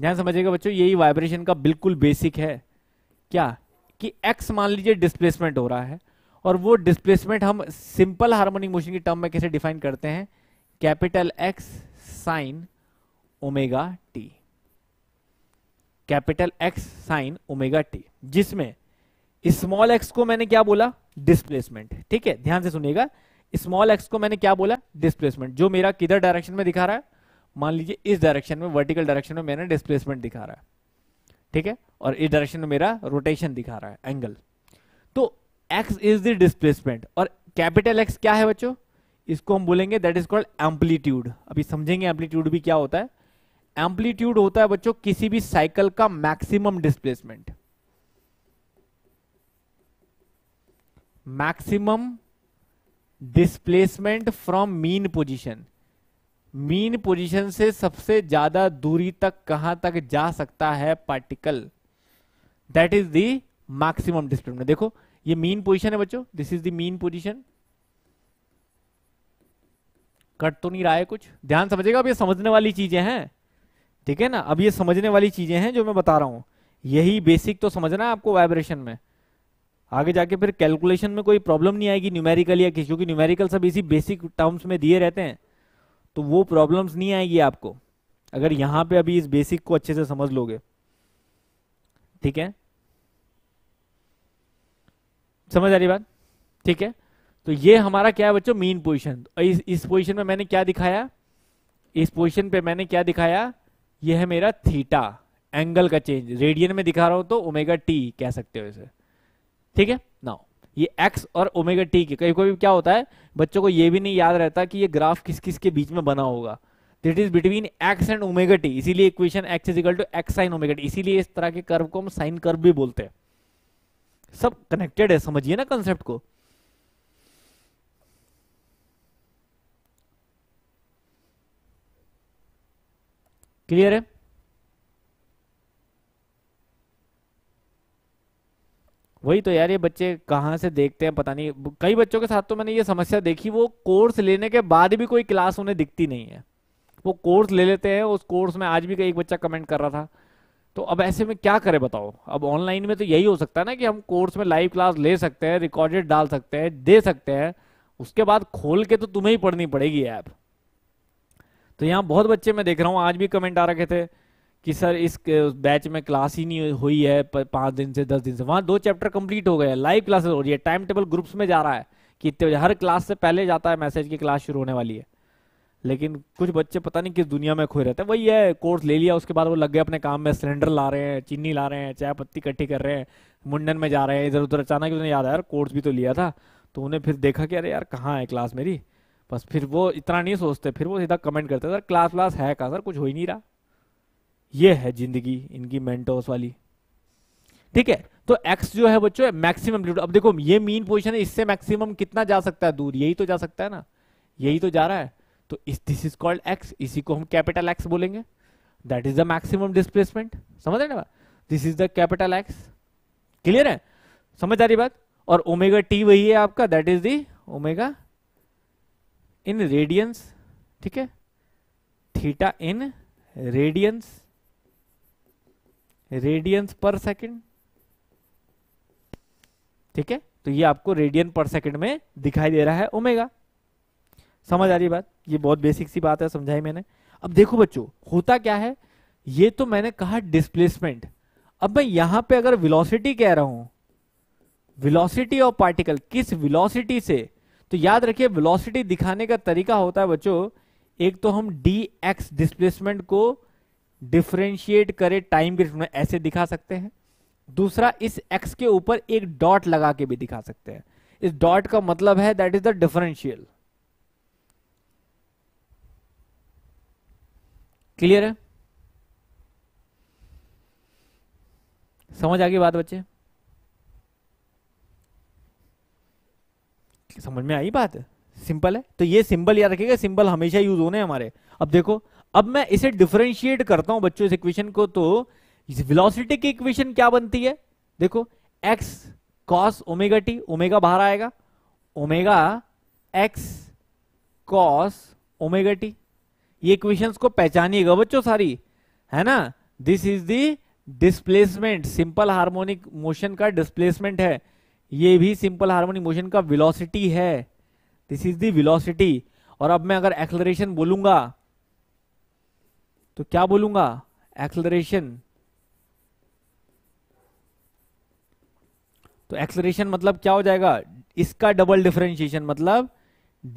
S1: ध्यान समझिएगा बच्चों यही वाइब्रेशन का बिल्कुल बेसिक है क्या कि एक्स मान लीजिए डिस्प्लेसमेंट हो रहा है और वो डिस्प्लेसमेंट हम सिंपल हार्मोनिक मोशन की टर्म में कैसे डिफाइन करते हैं capital X sine omega t capital X sine omega t जिसमें स्मॉल एक्स को मैंने क्या बोला डिस्प्लेसमेंट ठीक है ध्यान से सुनिएगा स्मॉल एक्स को मैंने क्या बोला डिस्प्लेसमेंट जो मेरा किधर डायरेक्शन में दिखा रहा है मान लीजिए इस डायरेक्शन में वर्टिकल डायरेक्शन में मैंने डिस्प्लेसमेंट दिखा रहा है ठीक है और इस डायरेक्शन में मेरा रोटेशन दिखा रहा है एंगल तो एक्स इज द डिस्प्लेसमेंट और कैपिटल एक्स क्या है बच्चों इसको हम बोलेंगे दैट इज कॉल्ड एम्पलीट्यूड अभी समझेंगे एम्पलीट्यूड भी क्या होता है एम्पलीट्यूड होता है बच्चों किसी भी साइकिल का maximum displacement maximum displacement from mean position mean position से सबसे ज्यादा दूरी तक कहां तक जा सकता है particle that is the maximum displacement देखो ये मीन पोजिशन है बच्चों this is the mean position cut तो नहीं रहा है कुछ ध्यान समझेगा अब ये समझने वाली चीजें हैं ठीक है ना अब ये समझने वाली चीजें हैं जो मैं बता रहा हूं यही बेसिक तो समझना है आपको वाइब्रेशन में आगे जाके फिर कैलकुलेशन में कोई प्रॉब्लम नहीं आएगी न्यूमेरिकल या किसी क्योंकि न्यूमेरिकल सब इसी बेसिक टर्म्स में दिए रहते हैं तो वो प्रॉब्लम्स नहीं आएगी आपको अगर यहां पे अभी इस बेसिक को अच्छे से समझ लोगे ठीक है समझ आ रही बात ठीक है तो ये हमारा क्या है बच्चों मेन पोजिशन तो इस इस पोजिशन में मैंने क्या दिखाया इस पोजिशन पे मैंने क्या दिखाया ये है मेरा थीटा एंगल का चेंज रेडियन में दिखा रहा हूं तो ओमेगा टी कह सकते हो इसे ठीक है ना ये एक्स और ओमेगा टी के कहीं कोई क्या होता है बच्चों को ये भी नहीं याद रहता कि ये ग्राफ किस किस के बीच में बना होगा that is between x and omega t इसीलिए equation x is equal to x sine omega t इसीलिए इस तरह के कर्व को हम साइन कर्व भी बोलते हैं सब कनेक्टेड है समझिए ना कंसेप्ट को क्लियर है वही तो यार ये बच्चे कहाँ से देखते हैं पता नहीं कई बच्चों के साथ तो मैंने ये समस्या देखी वो कोर्स लेने के बाद भी कोई क्लास उन्हें दिखती नहीं है वो कोर्स ले लेते हैं उस कोर्स में आज भी एक बच्चा कमेंट कर रहा था तो अब ऐसे में क्या करें बताओ अब ऑनलाइन में तो यही हो सकता है ना कि हम कोर्स में लाइव क्लास ले सकते हैं रिकॉर्डेड डाल सकते हैं दे सकते हैं उसके बाद खोल के तो तुम्हें ही पढ़नी पड़ेगी ऐप तो यहाँ बहुत बच्चे मैं देख रहा हूँ आज भी कमेंट आ रखे थे कि सर इस बैच में क्लास ही नहीं हुई है पाँच दिन से दस दिन से वहाँ दो चैप्टर कंप्लीट हो गए लाइव क्लासेस हो रही है टाइम टेबल ग्रुप्स में जा रहा है कि इतने बजे हर क्लास से पहले जाता है मैसेज की क्लास शुरू होने वाली है लेकिन कुछ बच्चे पता नहीं किस दुनिया में खोए रहते हैं वही है कोर्स ले लिया उसके बाद वो लग गए अपने काम में सिलेंडर ला रहे हैं चीनी ला रहे हैं चाय पत्ती इकट्ठी कर रहे हैं मुंडन में जा रहे हैं इधर उधर अचानक उन्हें याद आया यार कोर्स भी तो लिया था तो उन्हें फिर देखा कि अरे यार कहाँ है क्लास मेरी बस फिर वो इतना नहीं सोचते फिर वो सीधा कमेंट करते सर क्लास व्लास है का सर कुछ हो ही नहीं रहा ये है जिंदगी इनकी मेंटोस वाली ठीक है तो एक्स जो है बच्चों मैक्सिमम अब देखो ये मीन पोजिशन है इससे मैक्सिमम कितना जा सकता है दूर यही तो जा सकता है ना यही तो जा रहा है तो दिस इज कॉल्ड एक्स इसी को हम कैपिटल एक्स बोलेंगे that is the maximum displacement समझ रहे ना this is the capital X clear है समझ आ रही बात और ओमेगा टी वही है आपका that is the omega in radians ठीक है theta in radians radians per second ठीक है तो ये आपको रेडियन पर सेकंड में दिखाई दे रहा है ओमेगा समझ आ रही बात ये बहुत बेसिक सी बात है समझाई मैंने अब देखो बच्चों होता क्या है ये तो मैंने कहा डिस्प्लेसमेंट अब मैं यहां पे अगर विलोसिटी कह रहा हूं विलोसिटी ऑफ पार्टिकल किस विलोसिटी से तो याद रखिए विलोसिटी दिखाने का तरीका होता है बच्चों एक तो हम डी एक्स डिस्प्लेसमेंट को डिफ्रेंशिएट करे टाइम के में ऐसे दिखा सकते हैं दूसरा इस एक्स के ऊपर एक डॉट लगा के भी दिखा सकते हैं इस डॉट का मतलब है that is the differential clear है समझ आ गई बात बच्चे समझ में आई बात सिंपल है तो ये सिंबल याद रखिएगा सिंबल हमेशा यूज होने हमारे अब देखो अब मैं इसे डिफ्रेंशिएट करता हूं बच्चों इस इक्वेशन को तो वेलोसिटी की इक्वेशन क्या बनती है देखो x cos omega t omega बाहर आएगा omega x cos omega t ये इक्वेशंस को पहचानिएगा बच्चों सारी है ना this is the displacement simple harmonic motion का डिस्प्लेसमेंट है ये भी सिंपल हार्मोनिक मोशन का वेलोसिटी है दिस इज दी वेलोसिटी और अब मैं अगर एक्सलरेशन बोलूंगा तो क्या बोलूंगा एक्सलरेशन तो एक्सलरेशन मतलब क्या हो जाएगा इसका डबल डिफरेंशिएशन मतलब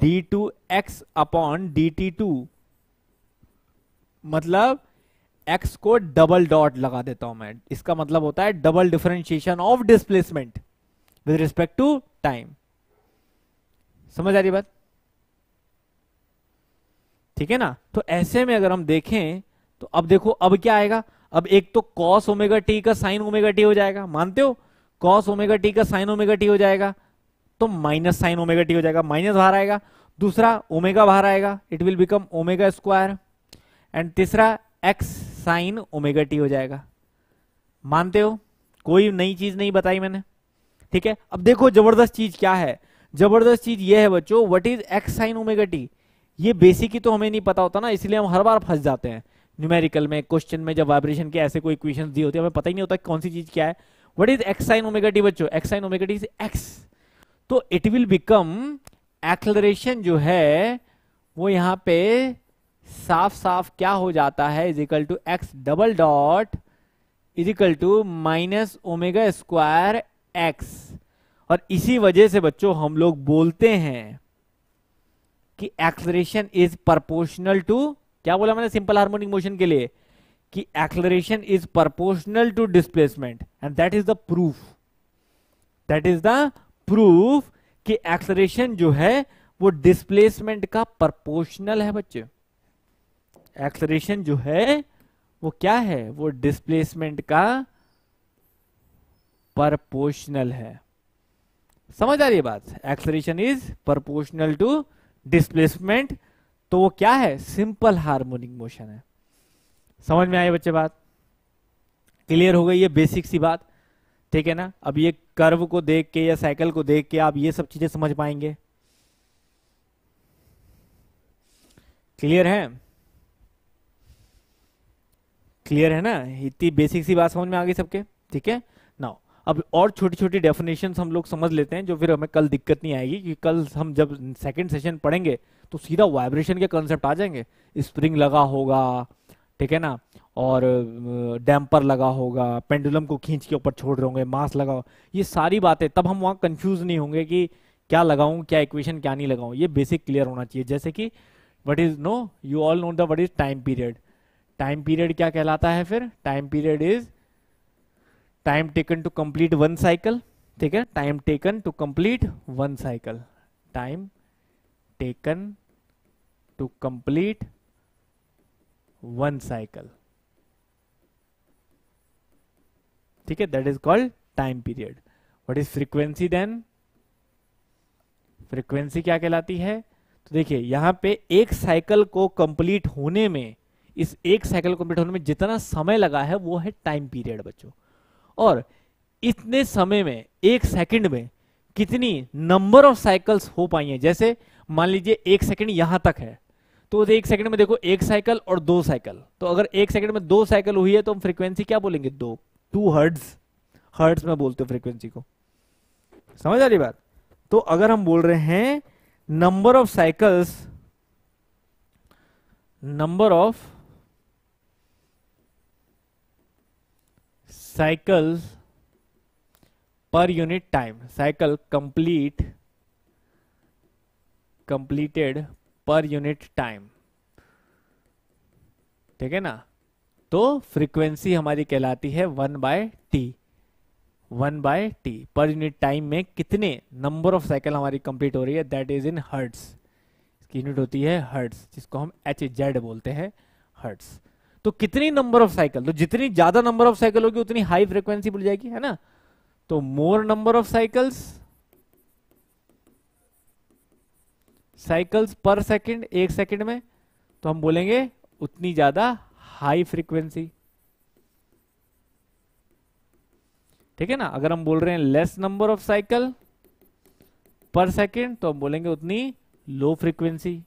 S1: d two x upon d t two मतलब एक्स को डबल डॉट लगा देता हूं मैं इसका मतलब होता है double differentiation of displacement with respect to time समझ आ रही बात ठीक है ना तो ऐसे में अगर हम देखें तो अब देखो अब क्या आएगा अब एक तो कॉस ओमेगा टी का साइन ओमेगा टी हो जाएगा मानते हो कॉस ओमेगा टी का साइन ओमेगा टी हो जाएगा तो माइनस साइन ओमेगा टी हो जाएगा माइनस बाहर आएगा दूसरा ओमेगा बाहर आएगा it will become omega square and तीसरा एक्स साइन ओमेगा टी हो जाएगा मानते हो कोई नई चीज नहीं बताई मैंने ठीक है अब देखो जबरदस्त चीज क्या है जबरदस्त चीज ये है बच्चों what is x sine omega t ये बेसिक ही तो हमें नहीं पता होता ना इसलिए हम हर बार फंस जाते हैं न्यूमेरिकल में क्वेश्चन में जब वाइब्रेशन के ऐसे कोई इक्वेशन दी होती है हमें पता ही नहीं होता कौन सी चीज क्या है what is x sine omega d बच्चों x sine omega d is x तो इट विल बिकम एक्सलरेशन जो है वो यहाँ पे साफ साफ क्या हो जाता है is equal to x double dot is equal to minus omega square x और इसी वजह से बच्चों हम लोग बोलते हैं कि एक्सलरेशन इज परपोर्शनल टू क्या बोला मैंने सिंपल हार्मोनिक मोशन के लिए कि acceleration is proportional to displacement and that is the proof that is the proof कि एक्सलेशन जो है वो डिस्प्लेसमेंट का परपोर्शनल है बच्चे एक्सलेशन जो है वो क्या है वो डिस्प्लेसमेंट का परपोर्शनल है समझ आ रही है बात acceleration is proportional to displacement तो वो क्या है सिंपल हार्मोनिक मोशन है समझ में आए बच्चे बात क्लियर हो गई ये बेसिक सी बात ठीक है ना अब ये कर्व को देख के या साइकिल को देख के आप ये सब चीजें समझ पाएंगे क्लियर है क्लियर है ना इतनी बेसिक सी बात समझ में आ गई सबके ठीक है ना अब और छोटी छोटी डेफिनेशन हम लोग समझ लेते हैं जो फिर हमें कल दिक्कत नहीं आएगी कि कल हम जब सेकंड सेशन पढ़ेंगे तो सीधा वाइब्रेशन के कंसेप्ट आ जाएंगे स्प्रिंग लगा होगा ठीक है ना और डैम्पर लगा होगा पेंडुलम को खींच के ऊपर छोड़ रहे होंगे मास लगा ये सारी बातें तब हम वहाँ कंफ्यूज नहीं होंगे कि क्या लगाऊं क्या इक्वेशन क्या नहीं लगाऊं ये बेसिक क्लियर होना चाहिए जैसे कि what is know you all know the what is time period time period क्या कहलाता है फिर time period is time taken to complete one cycle ठीक है time taken to complete one cycle time taken to complete one cycle ठीक है that is called time period what is frequency then frequency क्या कहलाती है तो देखिए यहां पे एक साइकिल को कंप्लीट होने में इस एक साइकिल कंप्लीट होने में जितना समय लगा है वो है टाइम पीरियड बच्चों और इतने समय में एक सेकंड में कितनी नंबर ऑफ साइकिल्स हो पाई हैं जैसे मान लीजिए एक सेकंड यहां तक है तो एक सेकंड में देखो एक साइकिल और दो साइकिल तो अगर एक सेकंड में दो साइकिल हुई है तो हम फ्रीक्वेंसी क्या बोलेंगे दो टू हर्ड्स हर्ड्स में बोलते हो फ्रीक्वेंसी को समझ आ रही बात तो अगर हम बोल रहे हैं number of cycles number of cycles per unit time cycle complete completed per unit time ठीक है ना तो फ्रीक्वेंसी हमारी कहलाती है one by T one by T per unit time में कितने नंबर ऑफ साइकिल हमारी कंप्लीट हो रही है दैट इज इन हर्ट्स इसकी यूनिट होती है हर्ट्स जिसको हम एच जेड बोलते हैं हर्ट्स तो कितनी नंबर ऑफ साइकिल तो जितनी ज्यादा नंबर ऑफ साइकिल होगी उतनी हाई फ्रिक्वेंसी मिल जाएगी है ना तो more number of cycles cycles per second एक सेकंड में तो हम बोलेंगे उतनी ज्यादा हाई फ्रीक्वेंसी ठीक है ना अगर हम बोल रहे हैं less number of cycle per second तो हम बोलेंगे उतनी लो फ्रीक्वेंसी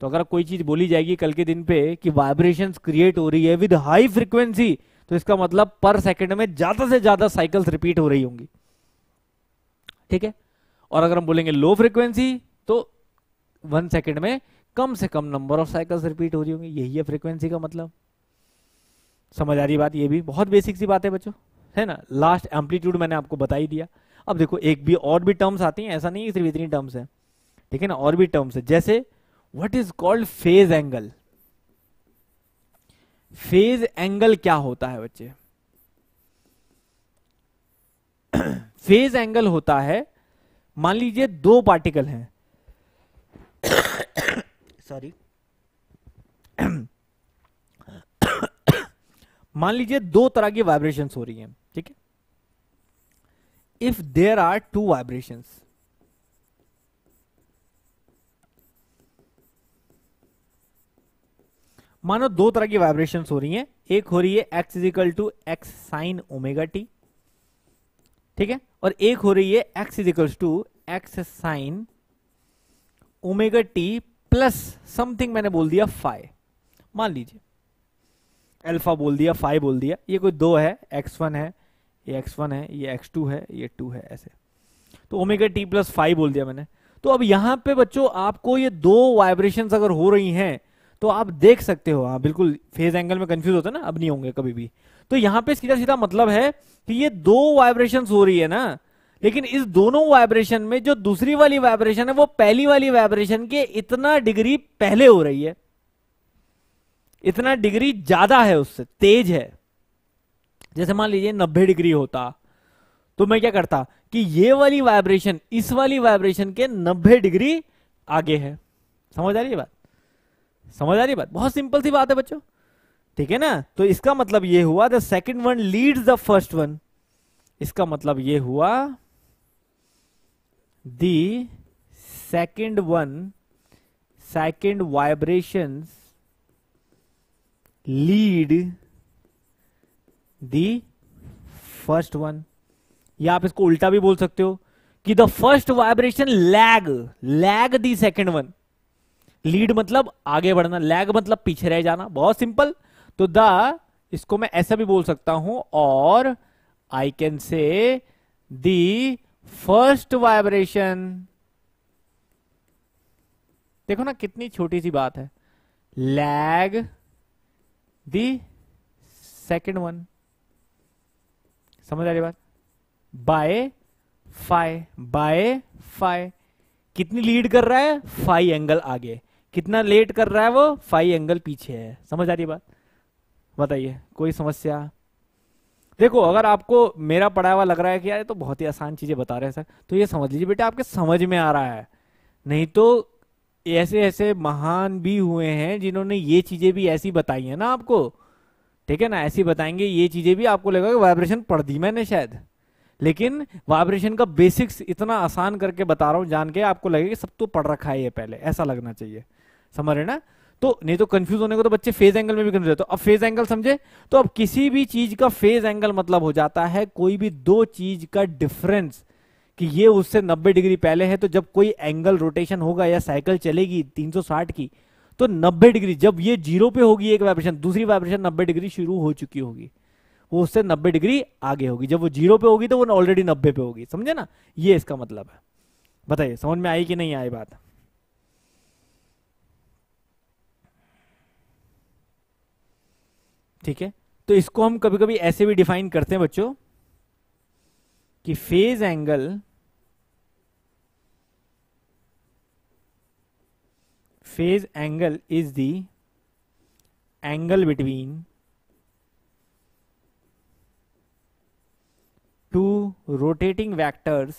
S1: तो अगर कोई चीज बोली जाएगी कल के दिन पे कि वाइब्रेशंस क्रिएट हो रही है विद हाई फ्रीक्वेंसी तो इसका मतलब पर सेकंड में ज्यादा से ज्यादा साइकिल्स रिपीट हो रही होंगी ठीक है और अगर हम बोलेंगे लो फ्रीक्वेंसी तो वन सेकेंड में कम से कम नंबर ऑफ साइकिल्स रिपीट हो रही होंगी यही है फ्रीक्वेंसी का मतलब समझ आ रही बात ये भी बहुत बेसिक सी बात है बच्चों है ना लास्ट एम्पलीट्यूड मैंने आपको बता ही दिया अब देखो एक भी और भी टर्म्स आती हैं ऐसा नहीं है सिर्फ इतनी टर्म्स हैं ठीक है ना और भी टर्म्स है जैसे what is called phase angle phase angle क्या होता है बच्चे फेज एंगल होता है मान लीजिए दो पार्टिकल हैं सॉरी मान लीजिए दो तरह की वाइब्रेशन हो रही हैं ठीक है if there are two vibration मानो दो तरह की वाइब्रेशन हो रही हैं एक हो रही है x is equal to x sine omega t ठीक है और एक हो रही है x is equals to x sine omega t plus something मैंने बोल दिया फाइव मान लीजिए अल्फा बोल दिया फाइव बोल दिया ये कोई दो है एक्स वन है ये एक्स वन है ये एक्स टू है ये टू है ऐसे तो ओमेगा टी प्लस फाइव बोल दिया मैंने तो अब यहां पे बच्चों आपको ये दो वाइब्रेशन अगर हो रही हैं तो आप देख सकते हो हाँ बिल्कुल फेज एंगल में कंफ्यूज होता है ना अब नहीं होंगे कभी भी तो यहां पे सीधा सीधा मतलब है कि ये दो वाइब्रेशन हो रही है ना लेकिन इस दोनों वाइब्रेशन में जो दूसरी वाली वाइब्रेशन है वो पहली वाली वाइब्रेशन के इतना डिग्री पहले हो रही है इतना डिग्री ज्यादा है उससे तेज है जैसे मान लीजिए नब्बे डिग्री होता तो मैं क्या करता कि ये वाली वाइब्रेशन इस वाली वाइब्रेशन के नब्बे डिग्री आगे है समझ आ रही है बात समझ आ रही बात बहुत सिंपल सी बात है बच्चों ठीक है ना तो इसका मतलब ये हुआ the second one leads the first one इसका मतलब ये हुआ the second one second vibrations lead the first one या आप इसको उल्टा भी बोल सकते हो कि the first vibration lag lag the second one lead मतलब आगे बढ़ना लैग मतलब पीछे रह जाना बहुत सिंपल तो द इसको मैं ऐसा भी बोल सकता हूं और I can say the first vibration देखो ना कितनी छोटी सी बात है लैग दी सेकेंड वन समझ आ रही बात बाय फाइ बाय फाइ कितनी लीड कर रहा है फाइव एंगल आगे कितना लेट कर रहा है वो फाइव एंगल पीछे है समझ आ रही बात बताइए कोई समस्या देखो अगर आपको मेरा पढ़ा हुआ लग रहा है कि यार तो बहुत ही आसान चीज़ें बता रहे हैं सर तो ये समझ लीजिए बेटा आपके समझ में आ रहा है नहीं तो ऐसे ऐसे महान भी हुए हैं जिन्होंने ये चीज़ें भी ऐसी बताई है ना आपको ठीक है ना ऐसी बताएंगे ये चीज़ें भी आपको लगेगा वाइब्रेशन पढ़ दी मैंने शायद लेकिन वाइब्रेशन का बेसिक्स इतना आसान करके बता रहा हूँ जान के आपको लगेगा सब तो पढ़ रखा है ये पहले ऐसा लगना चाहिए समझ रहे ना तो नहीं तो कंफ्यूज होने को तो बच्चे फेज एंगल में भी कंफ्यूज होते तो अब फेज एंगल समझे तो अब किसी भी चीज का फेज एंगल मतलब हो जाता है कोई भी दो चीज का डिफरेंस कि ये उससे 90 डिग्री पहले है तो जब कोई एंगल रोटेशन होगा या साइकिल चलेगी 360 की तो 90 डिग्री जब ये जीरो पे होगी एक वाइब्रेशन दूसरी वाइब्रेशन 90 डिग्री शुरू हो चुकी होगी वो उससे 90 डिग्री आगे होगी जब वो जीरो पे होगी तो वो ऑलरेडी 90 पे होगी समझे ना ये इसका मतलब है बताइए समझ में आई कि नहीं आई बात ठीक है तो इसको हम कभी कभी ऐसे भी डिफाइन करते हैं बच्चों कि phase angle phase angle is the angle between two rotating vectors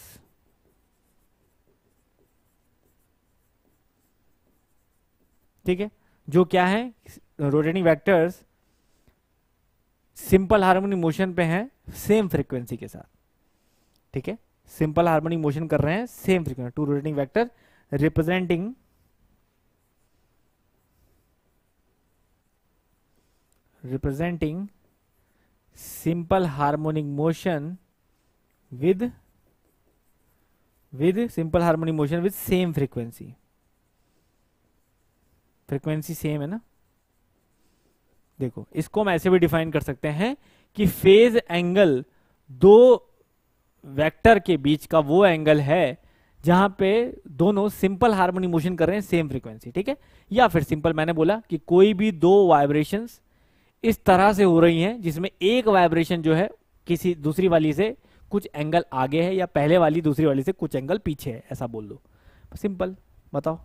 S1: ठीक है जो क्या है rotating vectors simple harmonic motion पे हैं सेम फ्रीक्वेंसी के साथ ठीक है सिंपल हार्मोनिक मोशन कर रहे हैं same frequency two rotating vector representing representing simple harmonic motion with with simple harmonic motion with same frequency frequency same है ना देखो इसको हम ऐसे भी डिफाइन कर सकते हैं कि फेज एंगल दो वेक्टर के बीच का वो एंगल है जहां पे दोनों सिंपल हार्मोनी मोशन कर रहे हैं सेम फ्रीक्वेंसी ठीक है या फिर सिंपल मैंने बोला कि कोई भी दो वाइब्रेशंस इस तरह से हो रही हैं जिसमें एक वाइब्रेशन जो है किसी दूसरी वाली से कुछ एंगल आगे है या पहले वाली दूसरी वाली से कुछ एंगल पीछे है ऐसा बोल दो सिंपल बताओ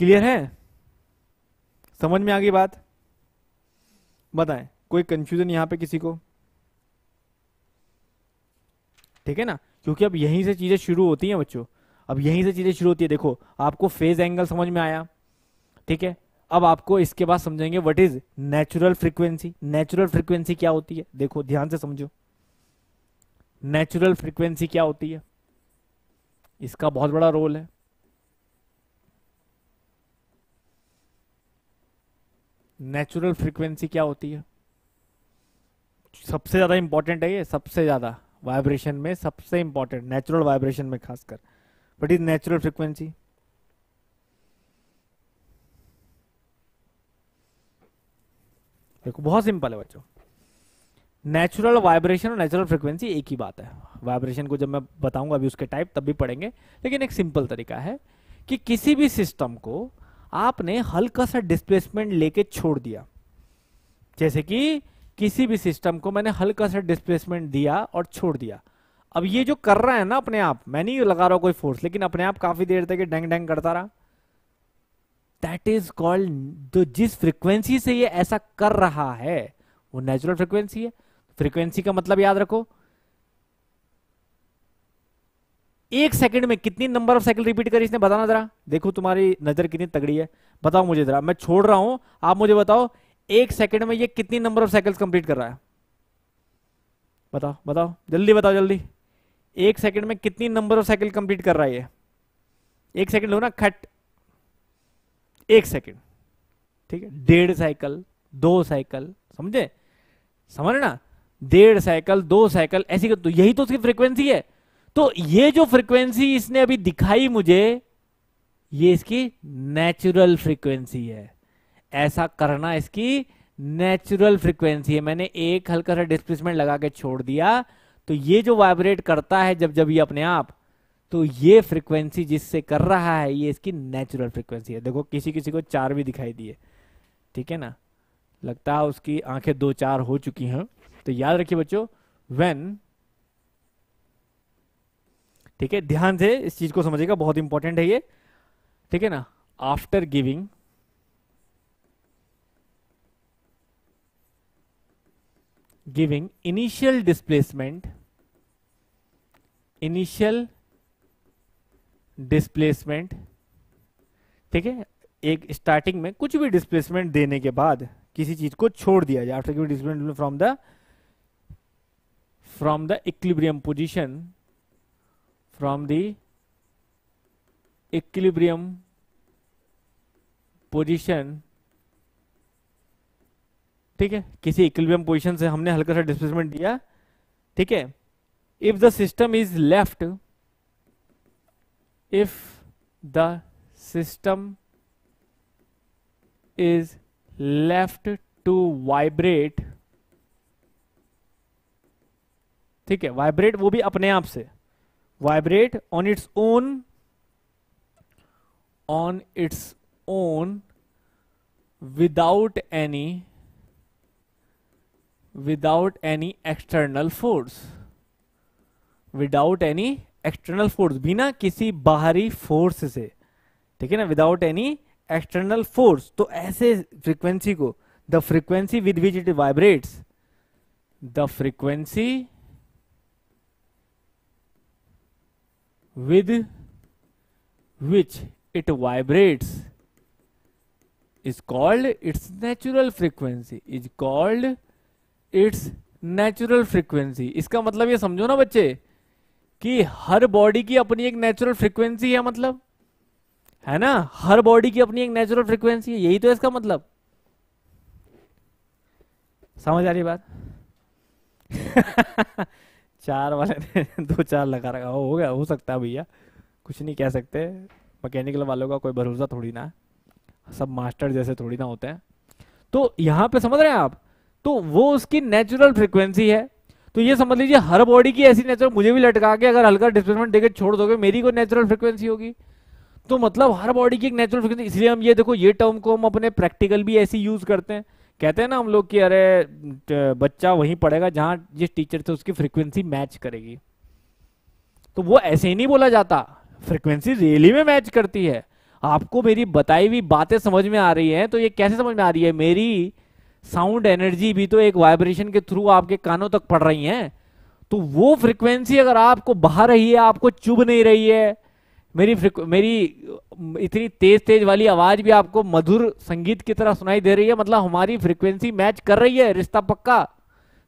S1: क्लियर है समझ में आ गई बात बताएं कोई कंफ्यूजन यहां पे किसी को ठीक है ना क्योंकि अब यहीं से चीजें शुरू होती हैं बच्चों अब यहीं से चीजें शुरू होती है देखो आपको फेज एंगल समझ में आया ठीक है अब आपको इसके बाद समझेंगे what is natural frequency natural frequency क्या होती है देखो ध्यान से समझो नेचुरल फ्रीक्वेंसी क्या होती है इसका बहुत बड़ा रोल है नेचुरल फ्रीक्वेंसी क्या होती है सबसे ज़्यादा इंपॉर्टेंट है ये सबसे ज़्यादा वाइब्रेशन में सबसे इंपॉर्टेंट नेचुरल वाइब्रेशन में खासकर वट इज नेचुरल फ्रीक्वेंसी देखो बहुत सिंपल है बच्चों नेचुरल वाइब्रेशन और नेचुरल फ्रीक्वेंसी एक ही बात है वाइब्रेशन को जब मैं बताऊंगा अभी उसके टाइप तब भी पढ़ेंगे लेकिन एक सिंपल तरीका है कि किसी भी सिस्टम को आपने हल्का सा डिस्प्लेसमेंट लेके छोड़ दिया जैसे कि किसी भी सिस्टम को मैंने हल्का सा डिस्प्लेसमेंट दिया और छोड़ दिया अब ये जो कर रहा है ना अपने आप मैं नहीं लगा रहा हूं कोई फोर्स लेकिन अपने आप काफी देर तक डेंग डेंग करता रहा दैट इज कॉल्ड जो जिस फ्रीक्वेंसी से ये ऐसा कर रहा है वो नेचुरल फ्रीक्वेंसी है फ्रीक्वेंसी का मतलब याद रखो एक सेकंड में कितनी नंबर ऑफ साइकिल रिपीट करी इसने बताना जरा देखो तुम्हारी नजर कितनी तगड़ी है बताओ मुझे जरा मैं छोड़ रहा हूं आप मुझे बताओ एक सेकंड में ये कितनी नंबर ऑफ साइकिल्स कंप्लीट कर रहा है बताओ बताओ जल्दी बताओ जल्दी एक सेकंड में कितनी नंबर ऑफ साइकिल कंप्लीट कर रहा है ये एक सेकंड लो ना खट एक सेकंड ठीक है डेढ़ साइकिल दो साइकिल समझे समझ ना डेढ़ साइकिल दो साइकिल ऐसी तो यही तो उसकी फ्रीक्वेंसी है तो ये जो फ्रीक्वेंसी इसने अभी दिखाई मुझे ये इसकी नेचुरल फ्रीक्वेंसी है ऐसा करना इसकी नेचुरल फ्रीक्वेंसी है मैंने एक हल्का सा डिस्प्लेसमेंट लगा के छोड़ दिया तो ये जो वाइब्रेट करता है जब जब ये अपने आप तो ये फ्रीक्वेंसी जिससे कर रहा है ये इसकी नेचुरल फ्रीक्वेंसी है देखो किसी किसी को चार भी दिखाई दिए ठीक है ना लगता है उसकी आंखें दो चार हो चुकी हैं तो याद रखिए बच्चों व्हेन ठीक है ध्यान से इस चीज को समझेगा बहुत इंपॉर्टेंट है ये ठीक है ना after giving giving initial displacement initial displacement ठीक है एक स्टार्टिंग में कुछ भी डिस्प्लेसमेंट देने के बाद किसी चीज को छोड़ दिया जाए after giving displacement from the from the equilibrium position from the equilibrium position ठीक है किसी इक्विलिब्रियम पोजीशन से हमने हल्का सा डिस्प्लेसमेंट दिया ठीक है if the system is left if the system is left to vibrate ठीक है वाइब्रेट वो भी अपने आप से vibrate on its own on its own without any without any external force without any external force बिना किसी बाहरी फोर्स से ठीक है ना विदाउट एनी एक्सटर्नल फोर्स तो ऐसे फ्रीक्वेंसी को the frequency with which it vibrates the frequency with which it vibrates is called its natural frequency is called its natural frequency इसका मतलब ये समझो ना बच्चे कि हर बॉडी की अपनी एक नेचुरल फ्रीक्वेंसी है मतलब है ना हर बॉडी की अपनी एक नेचुरल फ्रीक्वेंसी है यही तो इसका मतलब समझ आ रही बात चार वाले ने दो चार लगा रखा हो गया हो सकता है भैया कुछ नहीं कह सकते मैकेनिकल वालों का कोई भरोसा थोड़ी ना सब मास्टर जैसे थोड़ी ना होते हैं तो यहाँ पे समझ रहे हैं आप तो वो उसकी नेचुरल फ्रिक्वेंसी है तो ये समझ लीजिए हर बॉडी की ऐसी नेचुरल मुझे भी लटका के अगर हल्का डिस्प्लेसमेंट देकर छोड़ दोगे मेरी कोई नेचुरल फ्रिक्वेंसी होगी तो मतलब हर बॉडी की एक नेचुरल फ्रिक्वेंसी इसलिए हम ये देखो ये टर्म को हम अपने प्रैक्टिकल भी ऐसी यूज करते हैं कहते हैं ना हम लोग कि अरे बच्चा वहीं पढ़ेगा जहां जिस टीचर से उसकी फ्रिक्वेंसी मैच करेगी तो वो ऐसे ही नहीं बोला जाता फ्रिक्वेंसी रियली में मैच करती है आपको मेरी बताई हुई बातें समझ में आ रही हैं तो ये कैसे समझ में आ रही है मेरी साउंड एनर्जी भी तो एक वाइब्रेशन के थ्रू आपके कानों तक पड़ रही है तो वो फ्रिक्वेंसी अगर आपको बाहर रही है आपको चुभ नहीं रही है मेरी मेरी इतनी तेज तेज वाली आवाज भी आपको मधुर संगीत की तरह सुनाई दे रही है मतलब हमारी फ्रिक्वेंसी मैच कर रही है रिश्ता पक्का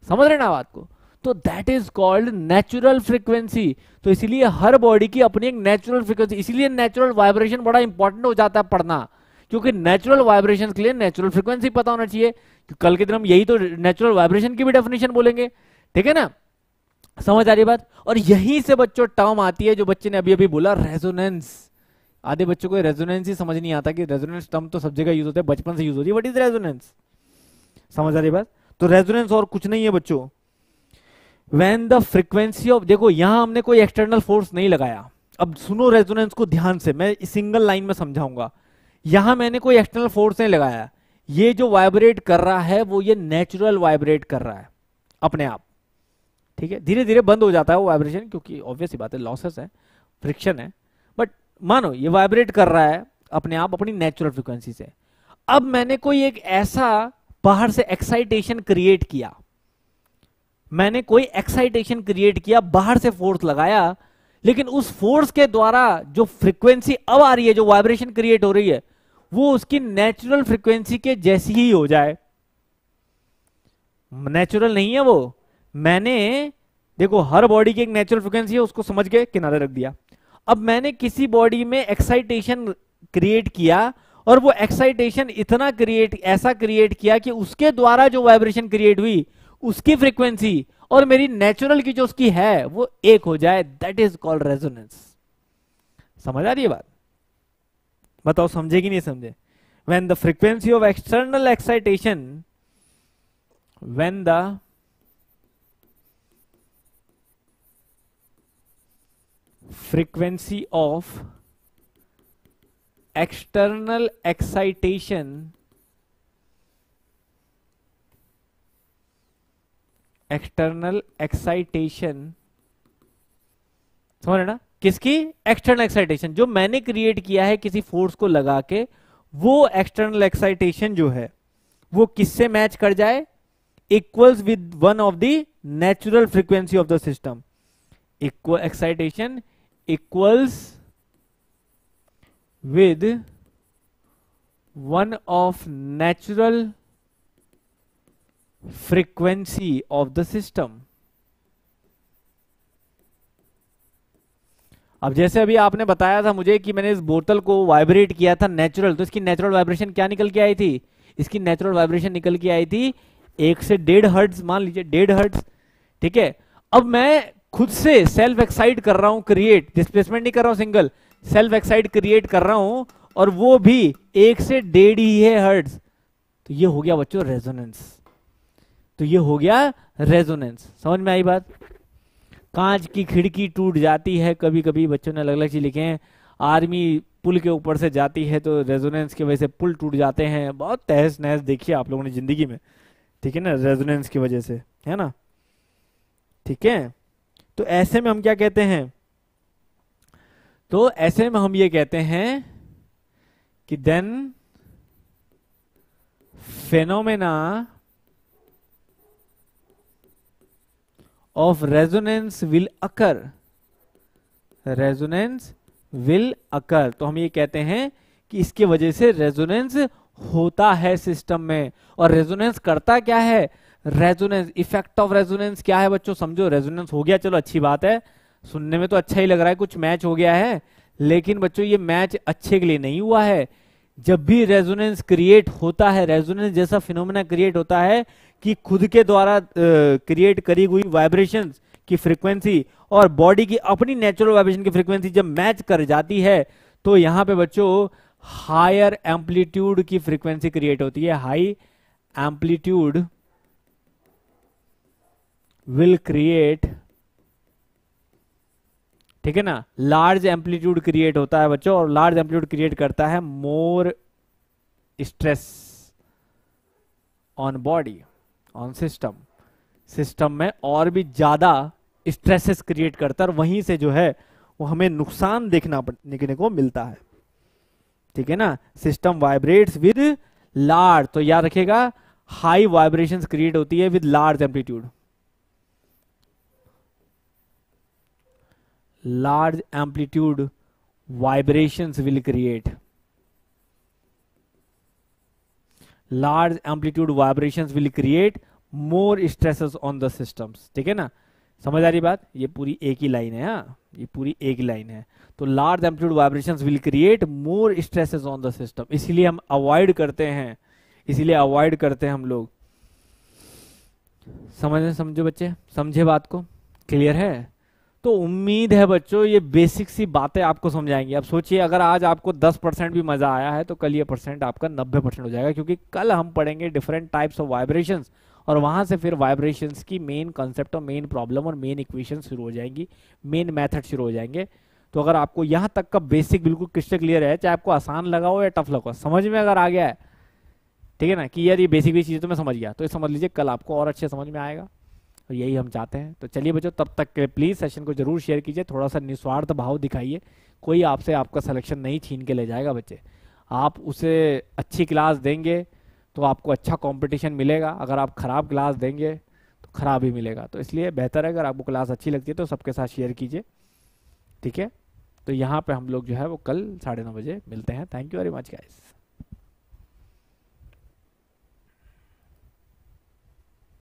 S1: समझ रहे ना बात को तो that is called natural frequency तो इसलिए हर बॉडी की अपनी एक नेचुरल फ्रिक्वेंसी इसलिए नेचुरल वाइब्रेशन बड़ा इंपॉर्टेंट हो जाता है पढ़ना क्योंकि नेचुरल वाइब्रेशन के लिए नेचुरल फ्रिक्वेंसी पता होना चाहिए कल के दिन हम यही तो नेचुरल वाइब्रेशन की भी डेफिनेशन बोलेंगे ठीक है ना समझ आ रही बात और यहीं से बच्चों टर्म आती है जो बच्चे ने अभी अभी बोला रेजोनेंस आधे बच्चों को रेजोनेंस ही समझ नहीं आता कि रेजोनेंस टर्म तो सब जगह यूज होता है बचपन से यूज होती है वट इज रेजोनेंस समझ आ रही बात तो रेजोनेंस और कुछ नहीं है बच्चों वेन द फ्रिक्वेंसी ऑफ देखो यहां हमने कोई एक्सटर्नल फोर्स नहीं लगाया अब सुनो रेजोनेंस को ध्यान से मैं सिंगल लाइन में समझाऊंगा यहां मैंने कोई एक्सटर्नल फोर्स नहीं लगाया ये जो वाइब्रेट कर रहा है वो ये नेचुरल वाइब्रेट कर रहा है अपने आप ठीक है धीरे धीरे बंद हो जाता है वो वाइब्रेशन क्योंकि ऑब्वियस बात है लॉसेस है फ्रिक्शन है बट मानो ये वाइब्रेट कर रहा है अपने आप अपनी नेचुरल फ्रिक्वेंसी से अब मैंने कोई एक ऐसा बाहर से एक्साइटेशन क्रिएट किया मैंने कोई एक्साइटेशन क्रिएट किया बाहर से फोर्स लगाया लेकिन उस फोर्स के द्वारा जो फ्रीक्वेंसी अब आ रही है जो वाइब्रेशन क्रिएट हो रही है वो उसकी नेचुरल फ्रिक्वेंसी के जैसी ही हो जाए नेचुरल नहीं है वो मैंने देखो हर बॉडी की एक नेचुरल फ्रिक्वेंसी है उसको समझ के किनारे रख दिया अब मैंने किसी बॉडी में एक्साइटेशन क्रिएट किया और वो एक्साइटेशन इतना क्रिएट ऐसा क्रिएट किया कि उसके द्वारा जो वाइब्रेशन क्रिएट हुई उसकी फ्रीक्वेंसी और मेरी नेचुरल की जो उसकी है वो एक हो जाए दैट इज कॉल्ड रेजोनेंस समझ आ रही है बात बताओ समझे कि नहीं समझे when the frequency of external excitation when the frequency of external excitation external excitation समझ रहे ना किसकी एक्सटर्नल एक्साइटेशन जो मैंने क्रिएट किया है किसी फोर्स को लगा के वो एक्सटर्नल एक्साइटेशन जो है वो किससे मैच कर जाए equals with one of the natural frequency of the system equal excitation equals with one of natural frequency of the system अब जैसे अभी आपने बताया था मुझे कि मैंने इस बोतल को वाइब्रेट किया था नेचुरल तो इसकी नेचुरल वाइब्रेशन क्या निकल के आई थी इसकी नेचुरल वाइब्रेशन निकल के आई थी एक से डेढ़ हर्ट्ज मान लीजिए डेढ़ हर्ट्ज ठीक है अब मैं खुद से सेल्फ एक्साइड कर रहा हूं क्रिएट डिस्प्लेसमेंट नहीं कर रहा हूं सिंगल सेल्फ एक्साइड क्रिएट कर रहा हूं और वो भी एक से डेढ़ ही है हर्ड्स तो ये हो गया बच्चों रेजोनेंस तो ये हो गया रेजोनेंस समझ में आई बात कांच की खिड़की टूट जाती है कभी कभी बच्चों ने अलग अलग चीज लिखे हैं आर्मी पुल के ऊपर से जाती है तो रेजोनेंस की वजह से पुल टूट जाते हैं बहुत तहस नहस देखिए आप लोगों ने जिंदगी में ठीक है ना रेजोनेंस की वजह से है ना ठीक है तो ऐसे में हम क्या कहते हैं तो ऐसे में हम ये कहते हैं कि then phenomena of resonance will occur resonance will occur तो हम ये कहते हैं कि इसके वजह से रेजोनेंस होता है सिस्टम में और रेजोनेंस करता क्या है रेजोनेंस इफेक्ट ऑफ रेजोनेंस क्या है बच्चों समझो रेजोनेंस हो गया चलो अच्छी बात है सुनने में तो अच्छा ही लग रहा है कुछ मैच हो गया है लेकिन बच्चों ये मैच अच्छे के लिए नहीं हुआ है जब भी रेजोनेंस क्रिएट होता है रेजोनेंस जैसा फिनोमिना क्रिएट होता है कि खुद के द्वारा क्रिएट करी हुई वाइब्रेशन की फ्रीक्वेंसी और बॉडी की अपनी नेचुरल वाइब्रेशन की फ्रिक्वेंसी जब मैच कर जाती है तो यहाँ पे बच्चों हायर एम्पलीट्यूड की फ्रिक्वेंसी क्रिएट होती है हाई एम्पलीट्यूड विल क्रिएट ठीक है ना लार्ज एम्पलीट्यूड क्रिएट होता है बच्चों और लार्ज एम्पलीट्यूड क्रिएट करता है more stress on body on system system में और भी ज्यादा स्ट्रेसेस क्रिएट करता है और वहीं से जो है वो हमें नुकसान देखना देखने को मिलता है ठीक है ना सिस्टम वाइब्रेट्स विद लार्ज तो याद रखेगा हाई वाइब्रेशंस क्रिएट होती है with large amplitude large amplitude vibrations will create large amplitude vibrations will create more stresses on the systems ठीक है ना समझ आ रही बात ये पूरी एक ही लाइन है हा? ये पूरी एक ही लाइन है तो large amplitude vibrations will create more stresses on the system इसीलिए हम अवॉइड करते हैं इसीलिए अवॉइड करते हैं हम लोग समझ समझो बच्चे समझे बात को क्लियर है तो उम्मीद है बच्चों ये बेसिक सी बातें आपको समझाएंगे आप सोचिए अगर आज आपको 10 परसेंट भी मजा आया है तो कल ये परसेंट आपका 90 परसेंट हो जाएगा क्योंकि कल हम पढ़ेंगे डिफरेंट टाइप्स ऑफ वाइब्रेशन और वहां से फिर वाइब्रेशंस की मेन कंसेप्ट और मेन प्रॉब्लम और मेन इक्वेशन शुरू हो जाएंगी मेन मैथड शुरू हो जाएंगे तो अगर आपको यहाँ तक का बेसिक बिल्कुल क्रिस्टल क्लियर है चाहे आपको आसान लगा हो या टफ लगा समझ में अगर आ गया है ठीक है ना कि यार ये बेसिक भी चीज़ें तो मैं समझ गया तो ये समझ लीजिए कल आपको और अच्छे समझ में आएगा और यही हम चाहते हैं तो चलिए बच्चों तब तक प्लीज़ सेशन को जरूर शेयर कीजिए थोड़ा सा निस्वार्थ भाव दिखाइए कोई आपसे आपका सलेक्शन नहीं छीन के ले जाएगा बच्चे आप उसे अच्छी क्लास देंगे तो आपको अच्छा कॉम्पिटिशन मिलेगा अगर आप ख़राब क्लास देंगे तो ख़राब ही मिलेगा तो इसलिए बेहतर है अगर आपको क्लास अच्छी लगती है तो सबके साथ शेयर कीजिए ठीक है तो यहाँ पे हम लोग जो है वो कल साढ़े नौ बजे मिलते हैं thank you very much guys